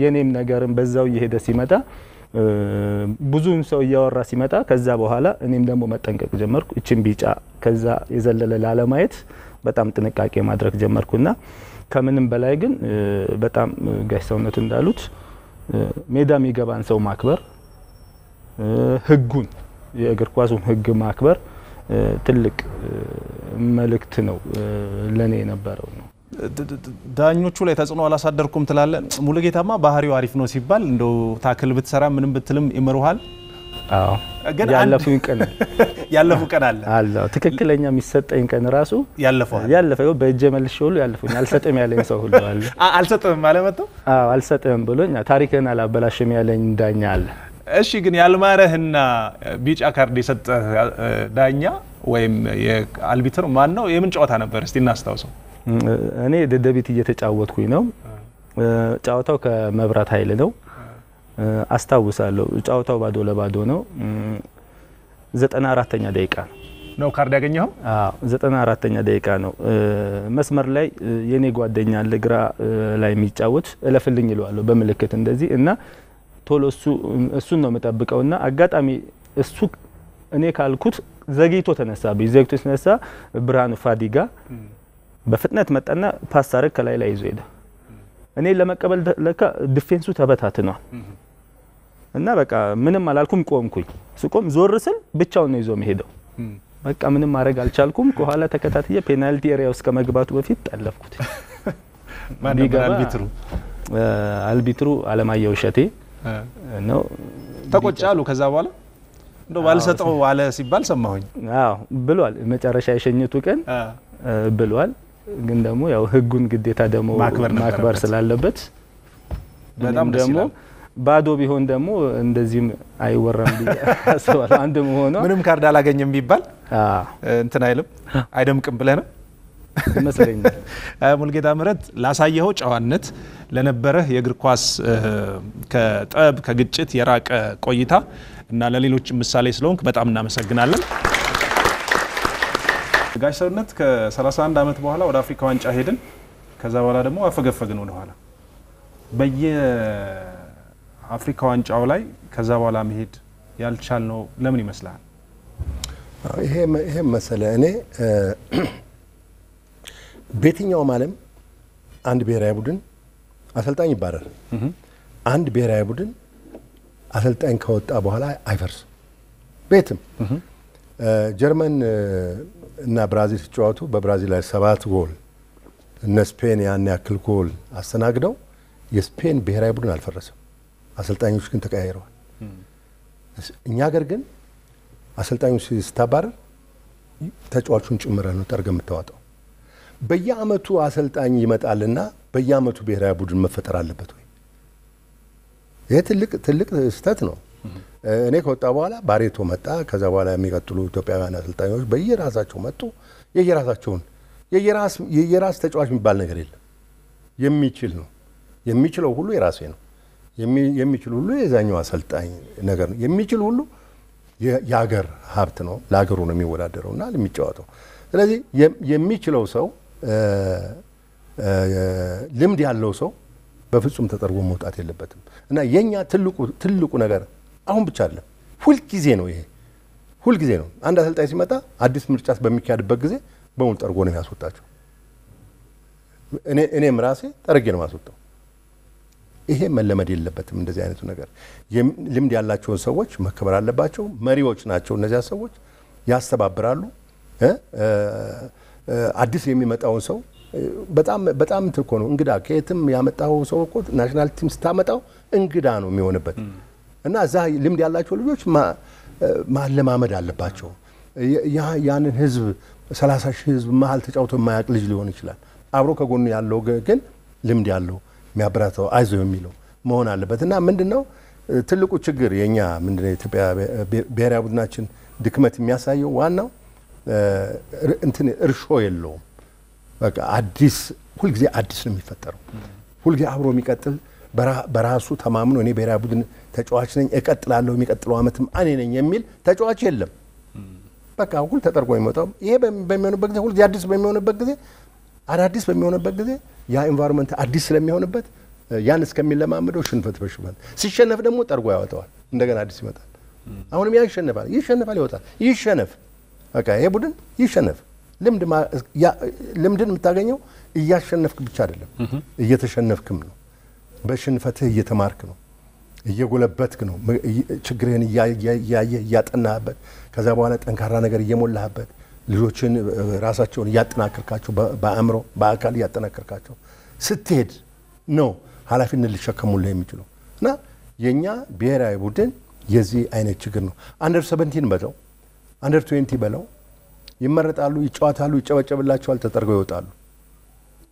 የኔም ነገርም በዛው እየሄደ ሲመጣ ብዙም ሰው እያወራ ሲመጣ ከዛ በኋላ እኔም ደግሞ መጠንቀቅ ጀመርኩ። እችን ቢጫ ከዛ የዘለለ ላለማየት በጣም ጥንቃቄ ማድረግ ጀመርኩና ከምንም በላይ ግን በጣም ጋሽ ሰውነት እንዳሉት ሜዳ የሚገባን ሰው ማክበር፣ ህጉን የእግር ኳሱን ህግ ማክበር ትልቅ መልእክት ነው ለእኔ የነበረው ነው። ዳኞቹ ላይ ተጽዕኖ አላሳደርኩም ትላለን። ሙሉጌታማ ባህሪው አሪፍ ነው ሲባል እንደው ታክል ብትሰራ ምንም ብትልም ይምሩሃል። ያለፉኝ ቀን [LAUGHS] ያለፉ ቀን አለ አለ ትክክለኛ የሚሰጠኝ ቀን ራሱ ያለፈዋል ያለፈ በእጄ መልሼ ሁሉ ያለፉኝ አልሰጥም ያለኝ ሰው ሁሉ አለ። አልሰጥም አለመጣው አልሰጥም ብሎኝ ታሪክን አላበላሽም ያለኝ ዳኛ አለ። እሺ ግን ያልማረህና ቢጫ ካርድ የሰጠህ ዳኛ ወይም የአልቢትር ማን ነው? የምን ጨዋታ ነበር? እስቲ እናስታውሰው። እኔ ደደቢት እየተጫወትኩኝ ነው። ጨዋታው ከመብራት ኃይል ነው አስታውሳለሁ። ጨዋታው ባዶ ለባዶ ነው። ዘጠና አራተኛ ደቂቃ ነው ካርድ ያገኘው። ዘጠና አራተኛ ደቂቃ ነው። መስመር ላይ የእኔ ጓደኛ አለ ግራ ላይ የሚጫወት እለፍልኝ ይለዋለሁ በምልክት እንደዚህ እና ቶሎ እሱን ነው የምጠብቀውና አጋጣሚ እሱ እኔ ካልኩት ዘግይቶ ተነሳ። ዘግይቶ ሲነሳ ብርሃኑ ፋዲጋ በፍጥነት መጣና ፓስ አረግ ከላይ ላይ ይዞ ሄደ። እኔ ለመቀበል ለካ ዲፌንሱ ተበታትኗል እና በቃ ምንም አላልኩም፣ ቆምኩኝ። ስቆም ዞር ስል ብቻውን ነው ይዞ የሚሄደው። በቃ ምንም ማድረግ አልቻልኩም። ከኋላ ተከታትዬ ፔናልቲ ኤሪያ ውስጥ ከመግባቱ በፊት ጠለፍኩት። አልቢትሩ አለማየሁ እሸቴ ነው ተቆጭ አሉ። ከዛ በኋላ እንደ ባልሰጠው አለ ሲባል ሰማሁኝ። አዎ ብሏል። መጨረሻ የሸኘቱ ቀን ብሏል። ግን ደግሞ ያው ህጉን ግዴታ ደግሞ ማክበር ስላለበት በጣም ደግሞ ባዶ ቢሆን ደግሞ እንደዚህም አይወራም ብዬ [LAUGHS] አስባለሁ። አንድ መሆኗ ምንም ካርድ አላገኘም ቢባል እንትን አይልም አይደምቅም ብለህ ነው ይመስለኛል። [LAUGHS] ሙልጌታ ምህረት ላሳየኸው ጨዋነት፣ ለነበረህ የእግር ኳስ ከጠብ ከግጭት የራቀ ቆይታ እና ለሌሎች ምሳሌ ስለሆንክ በጣም እናመሰግናለን። ጋሽ ሰውነት ከ31 ዓመት በኋላ ወደ አፍሪካ ዋንጫ ሄድን። ከዛ በኋላ ደግሞ አፈገፈግን ወደኋላ በየአፍሪካ ዋንጫው ላይ ከዛ በኋላ መሄድ ያልቻል ነው ለምን ይመስላል ይሄ መሰለ እኔ በየትኛውም ዓለም አንድ ብሔራዊ ቡድን አሰልጣኝ ይባረር፣ አንድ ብሔራዊ ቡድን አሰልጣኝ ከወጣ በኋላ አይፈርስም። ቤትም ጀርመን እና ብራዚል ሲጫወቱ በብራዚል ላይ ሰባት ጎል እነ ስፔን ያን ያክል ጎል አስተናግደው የስፔን ብሔራዊ ቡድን አልፈረሰም። አሰልጣኞች ግን ተቀያይረዋል። እኛ ሀገር ግን አሰልጣኞች ስታባረር ተጫዋቹን ጭምረ ነው ጠርገ የምታዋጣው። በየአመቱ አሰልጣኝ ይመጣልና በየአመቱ ብሔራዊ ቡድን መፈጠር አለበት ወይ? ይሄ ትልቅ ትልቅ ስህተት ነው። እኔ ከወጣ በኋላ ባሬቶ መጣ። ከዛ በኋላ የሚቀጥሉ ኢትዮጵያውያን አሰልጣኞች በየራሳቸው መጡ። የየራሳቸውን የየራስ ተጫዋች የሚባል ነገር የለም። የሚችል ነው የሚችለው ሁሉ የራሴ ነው። የሚችል ሁሉ የዛኛው አሰልጣኝ ነገር ነው። የሚችል ሁሉ የሀገር ሀብት ነው። ለሀገሩ ነው የሚወዳደረው እና የሚጫወተው። ስለዚህ የሚችለው ሰው ልምድ ያለው ሰው በፍጹም ተጠርጎ መውጣት የለበትም እና የኛ ትልቁ ትልቁ ነገር አሁን ብቻ አለ ሁልጊዜ ነው ይሄ ሁልጊዜ ነው። አንድ አሰልጣኝ ሲመጣ አዲስ ምርጫ በሚካሄድበት ጊዜ በሙሉ ጠርጎ ነው የሚያስወጣቸው። እኔም ራሴ ጠርጌ ነው የማስወጣው። ይሄ መለመድ የለበትም። እንደዚህ አይነቱ ነገር ልምድ ያላቸውን ሰዎች መከበር አለባቸው። መሪዎች ናቸው እነዚያ ሰዎች፣ ያስተባብራሉ አዲስ የሚመጣውን ሰው በጣም በጣም ትኮ ነው እንግዳ ከየትም ያመጣው ሰው እኮ ናሽናል ቲም ስታመጣው እንግዳ ነው የሚሆንበት እና እዛ ልምድ ያላቸው ልጆች ማለማመድ አለባቸው። ያንን ህዝብ ሰላሳ ሺህ ህዝብ መሀል ተጫውቶ የማያውቅ ልጅ ሊሆን ይችላል። አብሮ ከጎኑ ያለው ግን ልምድ ያለው የሚያበረታው አይዞ የሚለው መሆን አለበት እና ምንድን ነው ትልቁ ችግር የእኛ ምንድን ነው የኢትዮጵያ ብሔራዊ ቡድናችን ድክመት የሚያሳየው ዋናው እንትን እርሾ የለውም። በቃ አዲስ ሁልጊዜ አዲስ ነው የሚፈጠረው። ሁልጊዜ አብሮ የሚቀጥል በራሱ ተማምኖ እኔ ብሔራዊ ቡድን ተጫዋች ነኝ እቀጥላለሁ፣ የሚቀጥለው ዓመትም እኔ ነኝ የሚል ተጫዋች የለም። በቃ ሁል ተጠርጎ የሚወጣው ይሄ በሚሆንበት ጊዜ ሁልጊዜ አዲስ በሚሆንበት ጊዜ አዳዲስ በሚሆንበት ጊዜ ያ ኢንቫይሮንመንት አዲስ ስለሚሆንበት ያን እስከሚለማመደው ሽንፈት በሽንፈት ሲሸነፍ ደግሞ ጠርጎ ያወጣዋል። እንደገና አዲስ ይመጣል። አሁንም ያ ይሸነፋል፣ ይሸነፋል፣ ይወጣል፣ ይሸነፍ በቃ ይሄ ቡድን ይሸነፍ። ልምድን የምታገኘው እያሸነፍክ ብቻ አይደለም፣ እየተሸነፍክም ነው። በሽንፈትህ እየተማርክ ነው፣ እየጎለበትክ ነው። ችግርህን እያየ እያጠናህበት፣ ከዛ በኋላ ጠንካራ ነገር እየሞላህበት፣ ልጆችን ራሳቸውን እያጠናክርካቸው፣ በአእምሮ በአካል እያጠናከርካቸው ስትሄድ ነው ኃላፊነት ሊሸከሙልህ የሚችለው እና የእኛ ብሔራዊ ቡድን የዚህ አይነት ችግር ነው። አንደር ሰቨንቲን በተው አንደር ትዌንቲ በለው ይመረጣሉ፣ ይጫወታሉ፣ ይጨበጨብላቸዋል፣ ተጠርገው ይወጣሉ።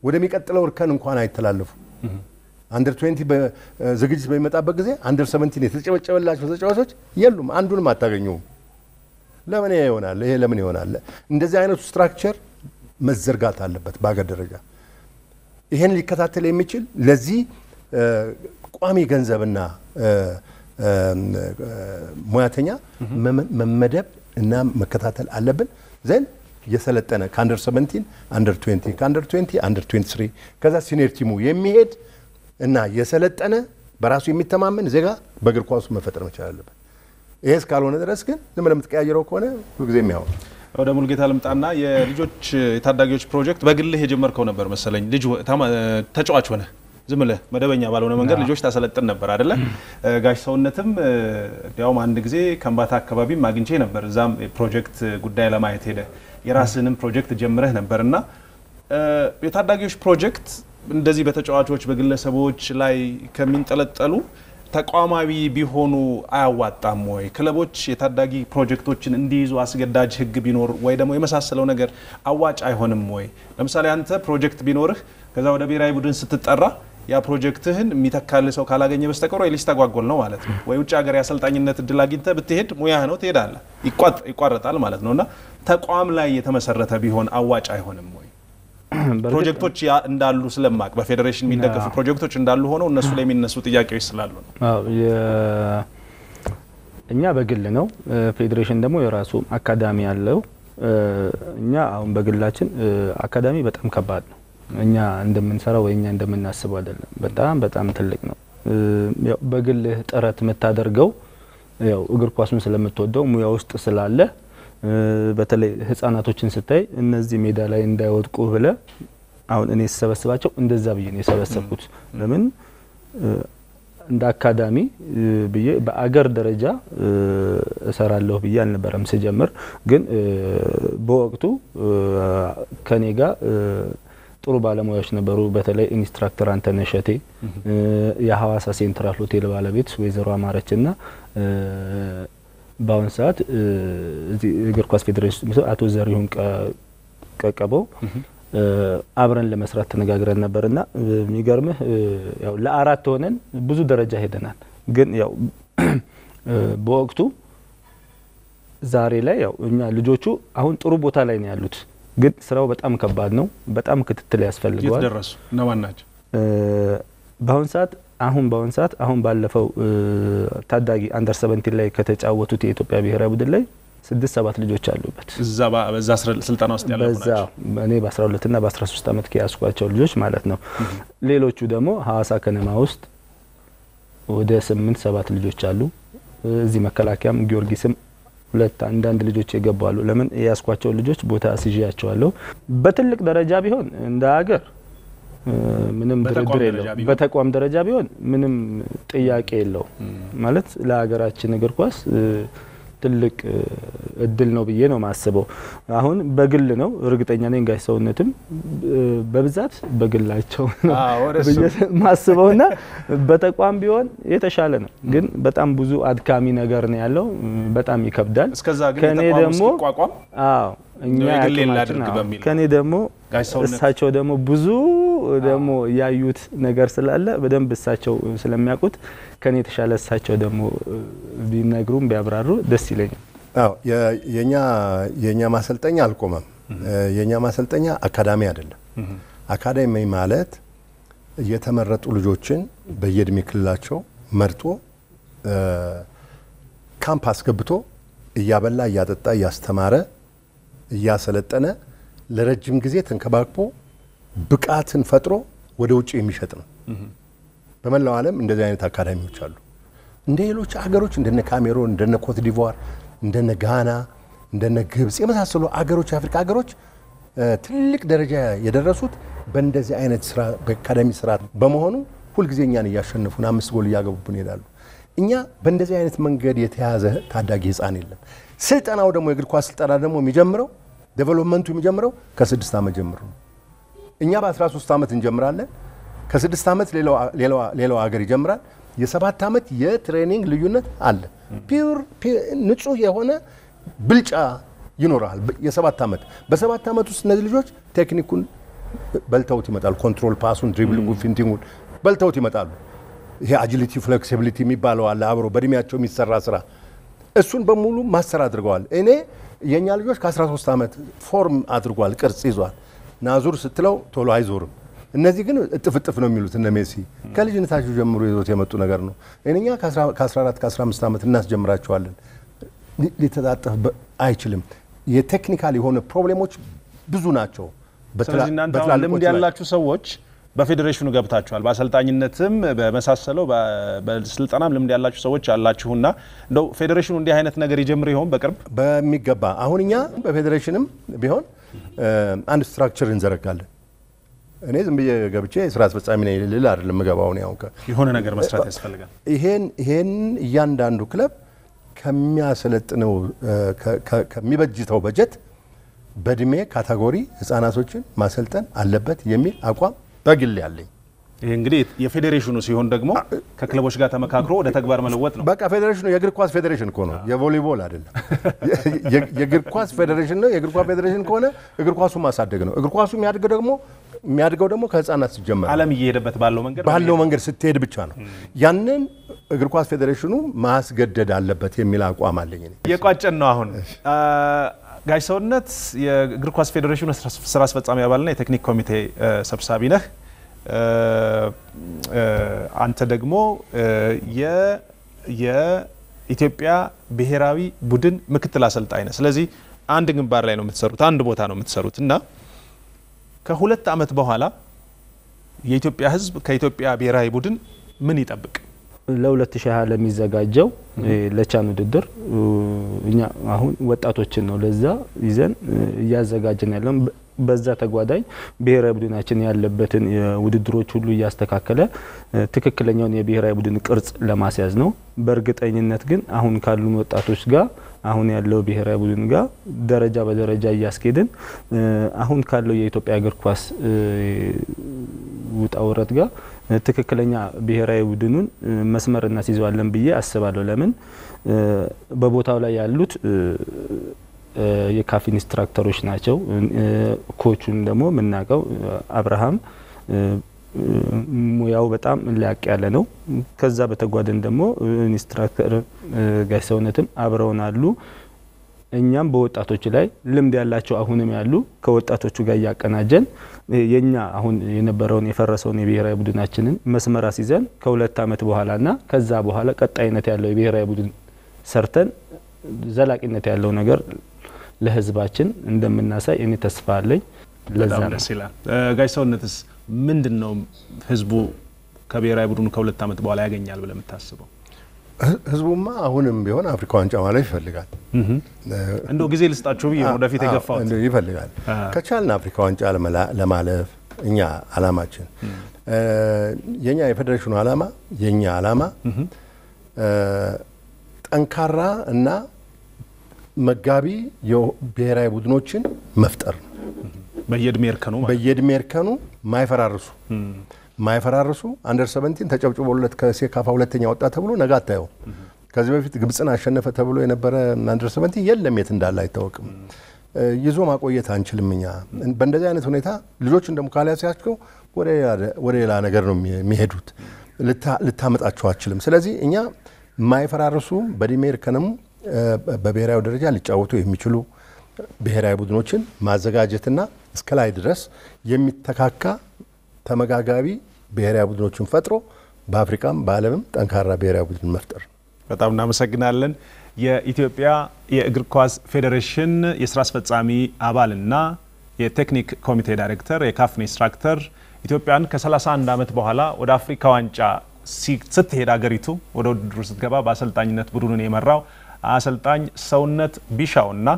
ወደሚቀጥለው እርከን እንኳን አይተላለፉ። አንደር ትዌንቲ ዝግጅት በሚመጣበት ጊዜ አንደር ሰቨንቲን የተጨበጨበላቸው ተጫዋቾች የሉም፣ አንዱንም አታገኙም። ለምን ይሆናል? ይሄ ለምን ይሆናል? እንደዚህ አይነቱ ስትራክቸር መዘርጋት አለበት በሀገር ደረጃ። ይሄን ሊከታተል የሚችል ለዚህ ቋሚ ገንዘብና ሙያተኛ መመደብ እና መከታተል አለብን ዘን የሰለጠነ ከአንደር 17 አንደር 20 ከአንደር 20 አንደር 23 ከዛ ሲኒየር ቲሙ የሚሄድ እና የሰለጠነ በራሱ የሚተማመን ዜጋ በእግር ኳሱ መፈጠር መቻል አለበት። ይሄ እስካልሆነ ድረስ ግን ዝም ብለህ የምትቀያየረው ከሆነ ሁልጊዜ የሚያው ወደ ሙልጌታ ልምጣና የልጆች የታዳጊዎች ፕሮጀክት በግልህ የጀመርከው ነበር መሰለኝ ልጅ ተጫዋች ሆነ ዝም ብለህ መደበኛ ባልሆነ መንገድ ልጆች ታሰለጥን ነበር አይደለ? ጋሽ ሰውነትም እንዲያውም አንድ ጊዜ ከንባታ አካባቢም አግኝቼ ነበር። እዛም ፕሮጀክት ጉዳይ ለማየት ሄደ። የራስንም ፕሮጀክት ጀምረህ ነበር እና የታዳጊዎች ፕሮጀክት እንደዚህ በተጫዋቾች በግለሰቦች ላይ ከሚንጠለጠሉ ተቋማዊ ቢሆኑ አያዋጣም ወይ? ክለቦች የታዳጊ ፕሮጀክቶችን እንዲይዙ አስገዳጅ ሕግ ቢኖር ወይ ደግሞ የመሳሰለው ነገር አዋጭ አይሆንም ወይ? ለምሳሌ አንተ ፕሮጀክት ቢኖርህ ከዛ ወደ ብሔራዊ ቡድን ስትጠራ ያ ፕሮጀክትህን የሚተካል ሰው ካላገኘ በስተቀር ወይ ሊስተጓጎል ነው ማለት ነው። ወይ ውጭ ሀገር የአሰልጣኝነት እድል አግኝተህ ብትሄድ ሙያህ ነው ትሄዳለህ፣ ይቋረጣል ማለት ነው። እና ተቋም ላይ የተመሰረተ ቢሆን አዋጭ አይሆንም ወይ? ፕሮጀክቶች እንዳሉ ስለማቅ በፌዴሬሽን የሚደገፉ ፕሮጀክቶች እንዳሉ ሆነው እነሱ ላይ የሚነሱ ጥያቄዎች ስላሉ ነው። እኛ በግል ነው፣ ፌዴሬሽን ደግሞ የራሱ አካዳሚ አለው። እኛ አሁን በግላችን አካዳሚ በጣም ከባድ ነው እኛ እንደምንሰራ ወይ እኛ እንደምናስበው አይደለም። በጣም በጣም ትልቅ ነው። በግልህ ጥረት የምታደርገው ያው እግር ኳሱን ስለምትወደው ሙያ ውስጥ ስላለ በተለይ ህጻናቶችን ስታይ እነዚህ ሜዳ ላይ እንዳይወድቁ ብለ አሁን እኔ ስሰበስባቸው እንደዛ ብዬ ነው የሰበሰብኩት። ለምን እንደ አካዳሚ ብዬ በአገር ደረጃ እሰራለሁ ብዬ አልነበረም ስጀምር። ግን በወቅቱ ከኔ ጋር ጥሩ ባለሙያዎች ነበሩ። በተለይ ኢንስትራክተር አንተነህ እሸቴ፣ የሀዋሳ ሴንትራል ሆቴል ባለቤት ወይዘሮ አማረችና በአሁን ሰዓት እዚህ እግር ኳስ ፌዴሬሽን አቶ ዘሪሁን ቀቀበው አብረን ለመስራት ተነጋግረን ነበርና የሚገርምህ ያው ለአራት ሆነን ብዙ ደረጃ ሄደናል። ግን ያው በወቅቱ ዛሬ ላይ ያው እኛ ልጆቹ አሁን ጥሩ ቦታ ላይ ነው ያሉት። ግን ስራው በጣም ከባድ ነው። በጣም ክትትል ያስፈልገዋል። ደረሱ እነማን ናቸው? በአሁን ሰዓት አሁን በአሁን ሰዓት አሁን ባለፈው ታዳጊ አንደር ሰቨንቲን ላይ ከተጫወቱት የኢትዮጵያ ብሔራዊ ቡድን ላይ ስድስት ሰባት ልጆች አሉበት እዛ ስልጠና ውስጥ ያለ በዛ እኔ በአስራ ሁለትና በአስራ ሶስት አመት ከያዝኳቸው ልጆች ማለት ነው። ሌሎቹ ደግሞ ሀዋሳ ከነማ ውስጥ ወደ ስምንት ሰባት ልጆች አሉ። እዚህ መከላከያም ጊዮርጊስም ሁለት አንዳንድ ልጆች ይገባሉ። ለምን የያዝኳቸውን ልጆች ቦታ አስይዣቸዋለሁ። በትልቅ ደረጃ ቢሆን እንደ ሀገር ምንም ድርድር የለው። በተቋም ደረጃ ቢሆን ምንም ጥያቄ የለው ማለት ለሀገራችን እግር ኳስ ትልቅ እድል ነው ብዬ ነው ማስበው። አሁን በግል ነው እርግጠኛ ነኝ ጋሽ ሰውነትም በብዛት በግላቸው ነው ና በተቋም ቢሆን የተሻለ ነው፣ ግን በጣም ብዙ አድካሚ ነገር ነው ያለው። በጣም ይከብዳል። ከኔ ደግሞ አዎ እኛ ከኔ ደግሞ እሳቸው ደግሞ ብዙ ደግሞ ያዩት ነገር ስላለ በደንብ እሳቸው ስለሚያውቁት ከኔ የተሻለ እሳቸው ደግሞ ቢነግሩም ቢያብራሩ ደስ ይለኛል። አዎ የኛ የኛ ማሰልጠኛ አልቆመም። የኛ ማሰልጠኛ አካዳሚ አይደለም። አካዳሚ ማለት የተመረጡ ልጆችን በየእድሜ ክልላቸው መርጦ ካምፕ አስገብቶ እያበላ እያጠጣ እያስተማረ እያሰለጠነ ለረጅም ጊዜ ተንከባክቦ ብቃትን ፈጥሮ ወደ ውጭ የሚሸጥ ነው። በመላው ዓለም እንደዚህ አይነት አካዳሚዎች አሉ። እንደ ሌሎች አገሮች እንደነ ካሜሮን፣ እንደነ ኮትዲቫር፣ እንደነ ጋና፣ እንደነ ግብፅ የመሳሰሉ አገሮች የአፍሪካ አገሮች ትልቅ ደረጃ የደረሱት በእንደዚህ አይነት ስራ በአካዳሚ ስራ በመሆኑ ሁልጊዜ እኛን እያሸነፉን አምስት ጎል እያገቡብን ይሄዳሉ። እኛ በእንደዚህ አይነት መንገድ የተያዘ ታዳጊ ህፃን የለም። ስልጠናው ደግሞ የእግር ኳስ ስልጠና ደግሞ የሚጀምረው ዴቨሎፕመንቱ የሚጀምረው ከስድስት ዓመት ጀምሮ ነው። እኛ በ13 ዓመት እንጀምራለን። ከስድስት ዓመት ሌላው ሀገር ይጀምራል። የሰባት ዓመት የትሬኒንግ ልዩነት አለ። ፒውር ንጹህ የሆነ ብልጫ ይኖራል። የሰባት ዓመት በሰባት ዓመት ውስጥ እነዚህ ልጆች ቴክኒኩን በልተውት ይመጣሉ። ኮንትሮል ፓሱን፣ ድሪብሊንጉን፣ ፊንቲንጉን በልተውት ይመጣሉ። ይሄ አጂሊቲ ፍሌክሲቢሊቲ የሚባለው አለ አብሮ በእድሜያቸው የሚሰራ ስራ እሱን በሙሉ ማስተር አድርገዋል። እኔ የእኛ ልጆች ከ13 ዓመት ፎርም አድርጓል፣ ቅርጽ ይዟል። ናዙር ስትለው ቶሎ አይዞርም። እነዚህ ግን እጥፍ እጥፍ ነው የሚሉት እነ ሜሲ ከልጅነታቸው ጀምሮ ይዞት የመጡ ነገር ነው። እኛ ከ14 ከ15 ዓመት እናስጀምራቸዋለን። ሊተጣጠፍ አይችልም። የቴክኒካል የሆነ ፕሮብሌሞች ብዙ ናቸው። ስለዚህ ልምድ ያላችሁ ሰዎች በፌዴሬሽኑ ገብታችኋል፣ በአሰልጣኝነትም በመሳሰለው በስልጠናም ልምድ ያላችሁ ሰዎች አላችሁና እንደው ፌዴሬሽኑ እንዲህ አይነት ነገር ይጀምር ይሆን በቅርብ? በሚገባ አሁን እኛ በፌዴሬሽንም ቢሆን አንድ ስትራክቸር እንዘረጋለን። እኔ ዝም ብዬ ገብቼ ስራ አስፈጻሚ ነኝ ልል አይደለም የምገባው። ያው የሆነ ነገር መስራት ያስፈልጋል። ይሄን ይሄን እያንዳንዱ ክለብ ከሚያሰለጥነው ከሚበጅተው በጀት በእድሜ ካታጎሪ ህጻናቶችን ማሰልጠን አለበት የሚል አቋም በግል ያለኝ ይህ እንግዲህ የፌዴሬሽኑ ሲሆን ደግሞ ከክለቦች ጋር ተመካክሮ ወደ ተግባር መለወጥ ነው። በቃ ፌዴሬሽኑ የእግር ኳስ ፌዴሬሽን እኮ ነው፣ የቮሊቦል አይደለም። የእግር ኳስ ፌዴሬሽን ነው። የእግር ኳስ ፌዴሬሽን ከሆነ እግር ኳሱ ማሳደግ ነው። እግር ኳሱ የሚያድገው ደግሞ የሚያድገው ደግሞ ከህፃናት ሲጀመር ዓለም እየሄደበት ባለው መንገድ ባለው መንገድ ስትሄድ ብቻ ነው። ያንን እግር ኳስ ፌዴሬሽኑ ማስገደድ አለበት የሚል አቋም አለኝ። የቋጨን ነው አሁን ጋሽ ሰውነት የእግር ኳስ ፌዴሬሽኑ ስራ አስፈጻሚ አባልና የቴክኒክ ኮሚቴ ሰብሳቢ ነህ። አንተ ደግሞ የኢትዮጵያ ብሔራዊ ቡድን ምክትል አሰልጣኝ ነህ። ስለዚህ አንድ ግንባር ላይ ነው የምትሰሩት፣ አንድ ቦታ ነው የምትሰሩት እና ከሁለት ዓመት በኋላ የኢትዮጵያ ሕዝብ ከኢትዮጵያ ብሔራዊ ቡድን ምን ይጠብቅ? ለ2020 ለሚዘጋጀው ለቻን ውድድር እኛ አሁን ወጣቶችን ነው ለዛ ይዘን እያዘጋጀን ያለን። በዛ ተጓዳኝ ብሔራዊ ቡድናችን ያለበትን ውድድሮች ሁሉ እያስተካከለ ትክክለኛውን የብሔራዊ ቡድን ቅርጽ ለማስያዝ ነው። በእርግጠኝነት ግን አሁን ካሉን ወጣቶች ጋር አሁን ያለው ብሔራዊ ቡድን ጋር ደረጃ በደረጃ እያስኬድን አሁን ካለው የኢትዮጵያ እግር ኳስ ውጣ ውረት ጋር ትክክለኛ ብሔራዊ ቡድኑን መስመር እናስይዘዋለን ብዬ አስባለሁ። ለምን በቦታው ላይ ያሉት የካፍ ኢንስትራክተሮች ናቸው። ኮቹን ደግሞ የምናውቀው አብርሃም ሙያው በጣም ላቅ ያለ ነው። ከዛ በተጓደን ደግሞ ኢንስትራክተር ጋሽ ሰውነትም አብረውን አሉ። እኛም በወጣቶች ላይ ልምድ ያላቸው አሁንም ያሉ ከወጣቶቹ ጋር እያቀናጀን የኛ አሁን የነበረውን የፈረሰውን የብሔራዊ ቡድናችንን መስመር አስይዘን ከሁለት ዓመት በኋላና ከዛ በኋላ ቀጣይነት ያለው የብሔራዊ ቡድን ሰርተን ዘላቂነት ያለው ነገር ለህዝባችን እንደምናሳይ እኔ ተስፋ አለኝ። ይላል። ጋሽ ሰውነትስ ምንድን ነው ህዝቡ ከብሔራዊ ቡድኑ ከሁለት ዓመት በኋላ ያገኛል ብለህ የምታስበው? ህዝቡማ አሁንም ቢሆን አፍሪካ ዋንጫ ማለፍ ይፈልጋል። እንደው ጊዜ ልስጣችሁ ብዬ ወደፊት የገፋሁት ይፈልጋል። ከቻልን አፍሪካ ዋንጫ ለማለፍ እኛ አላማችን የኛ የፌዴሬሽኑ አላማ የኛ አላማ ጠንካራ እና መጋቢ ብሔራዊ ቡድኖችን መፍጠር ነው። በየእድሜ እርከኑ በየእድሜ እርከኑ ማይፈራርሱ ማይፈራርሱ አንደር ሰቨንቲን ተጨብጭቦለት ከሴካፋ ሁለተኛ ወጣ ተብሎ ነገ አታየው። ከዚህ በፊት ግብፅን አሸነፈ ተብሎ የነበረ አንደር ሰቨንቲን የለም፣ የት እንዳለ አይታወቅም። ይዞ ማቆየት አንችልም። እኛ በእንደዚህ አይነት ሁኔታ ልጆች እንደ ሙካሊያ ሲያቸው ወደ ሌላ ነገር ነው የሚሄዱት። ልታመጣቸው አችልም። ስለዚህ እኛ ማይፈራርሱ በዲሜር እርከንም በብሔራዊ ደረጃ ሊጫወቱ የሚችሉ ብሔራዊ ቡድኖችን ማዘጋጀትና እስከ ላይ ድረስ የሚተካካ ተመጋጋቢ ብሔራዊ ቡድኖችን ፈጥሮ በአፍሪካም በዓለምም ጠንካራ ብሔራዊ ቡድን መፍጠር። በጣም እናመሰግናለን። የኢትዮጵያ የእግር ኳስ ፌዴሬሽን የስራ አስፈጻሚ አባልና የቴክኒክ ኮሚቴ ዳይሬክተር የካፍን ኢንስትራክተር ኢትዮጵያን ከ31 ዓመት በኋላ ወደ አፍሪካ ዋንጫ ስትሄድ አገሪቱ ወደ ውድድሩ ስትገባ በአሰልጣኝነት ቡድኑን የመራው አሰልጣኝ ሰውነት ቢሻውና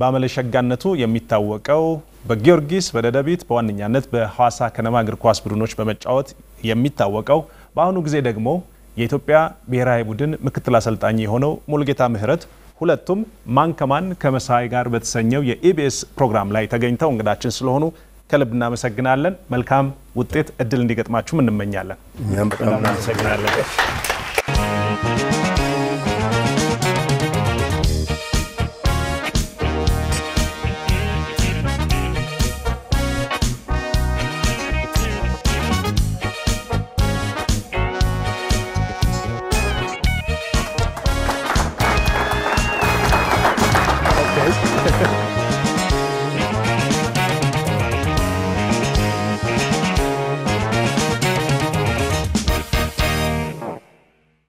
በአመለሸጋነቱ የሚታወቀው በጊዮርጊስ በደደቢት በዋነኛነት በሐዋሳ ከነማ እግር ኳስ ቡድኖች በመጫወት የሚታወቀው በአሁኑ ጊዜ ደግሞ የኢትዮጵያ ብሔራዊ ቡድን ምክትል አሰልጣኝ የሆነው ሙሉጌታ ምህረት ሁለቱም ማን ከማን ከመሳይ ጋር በተሰኘው የኢቢኤስ ፕሮግራም ላይ ተገኝተው እንግዳችን ስለሆኑ ከልብ እናመሰግናለን። መልካም ውጤት እድል እንዲገጥማችሁም እንመኛለን። እናመሰግናለን።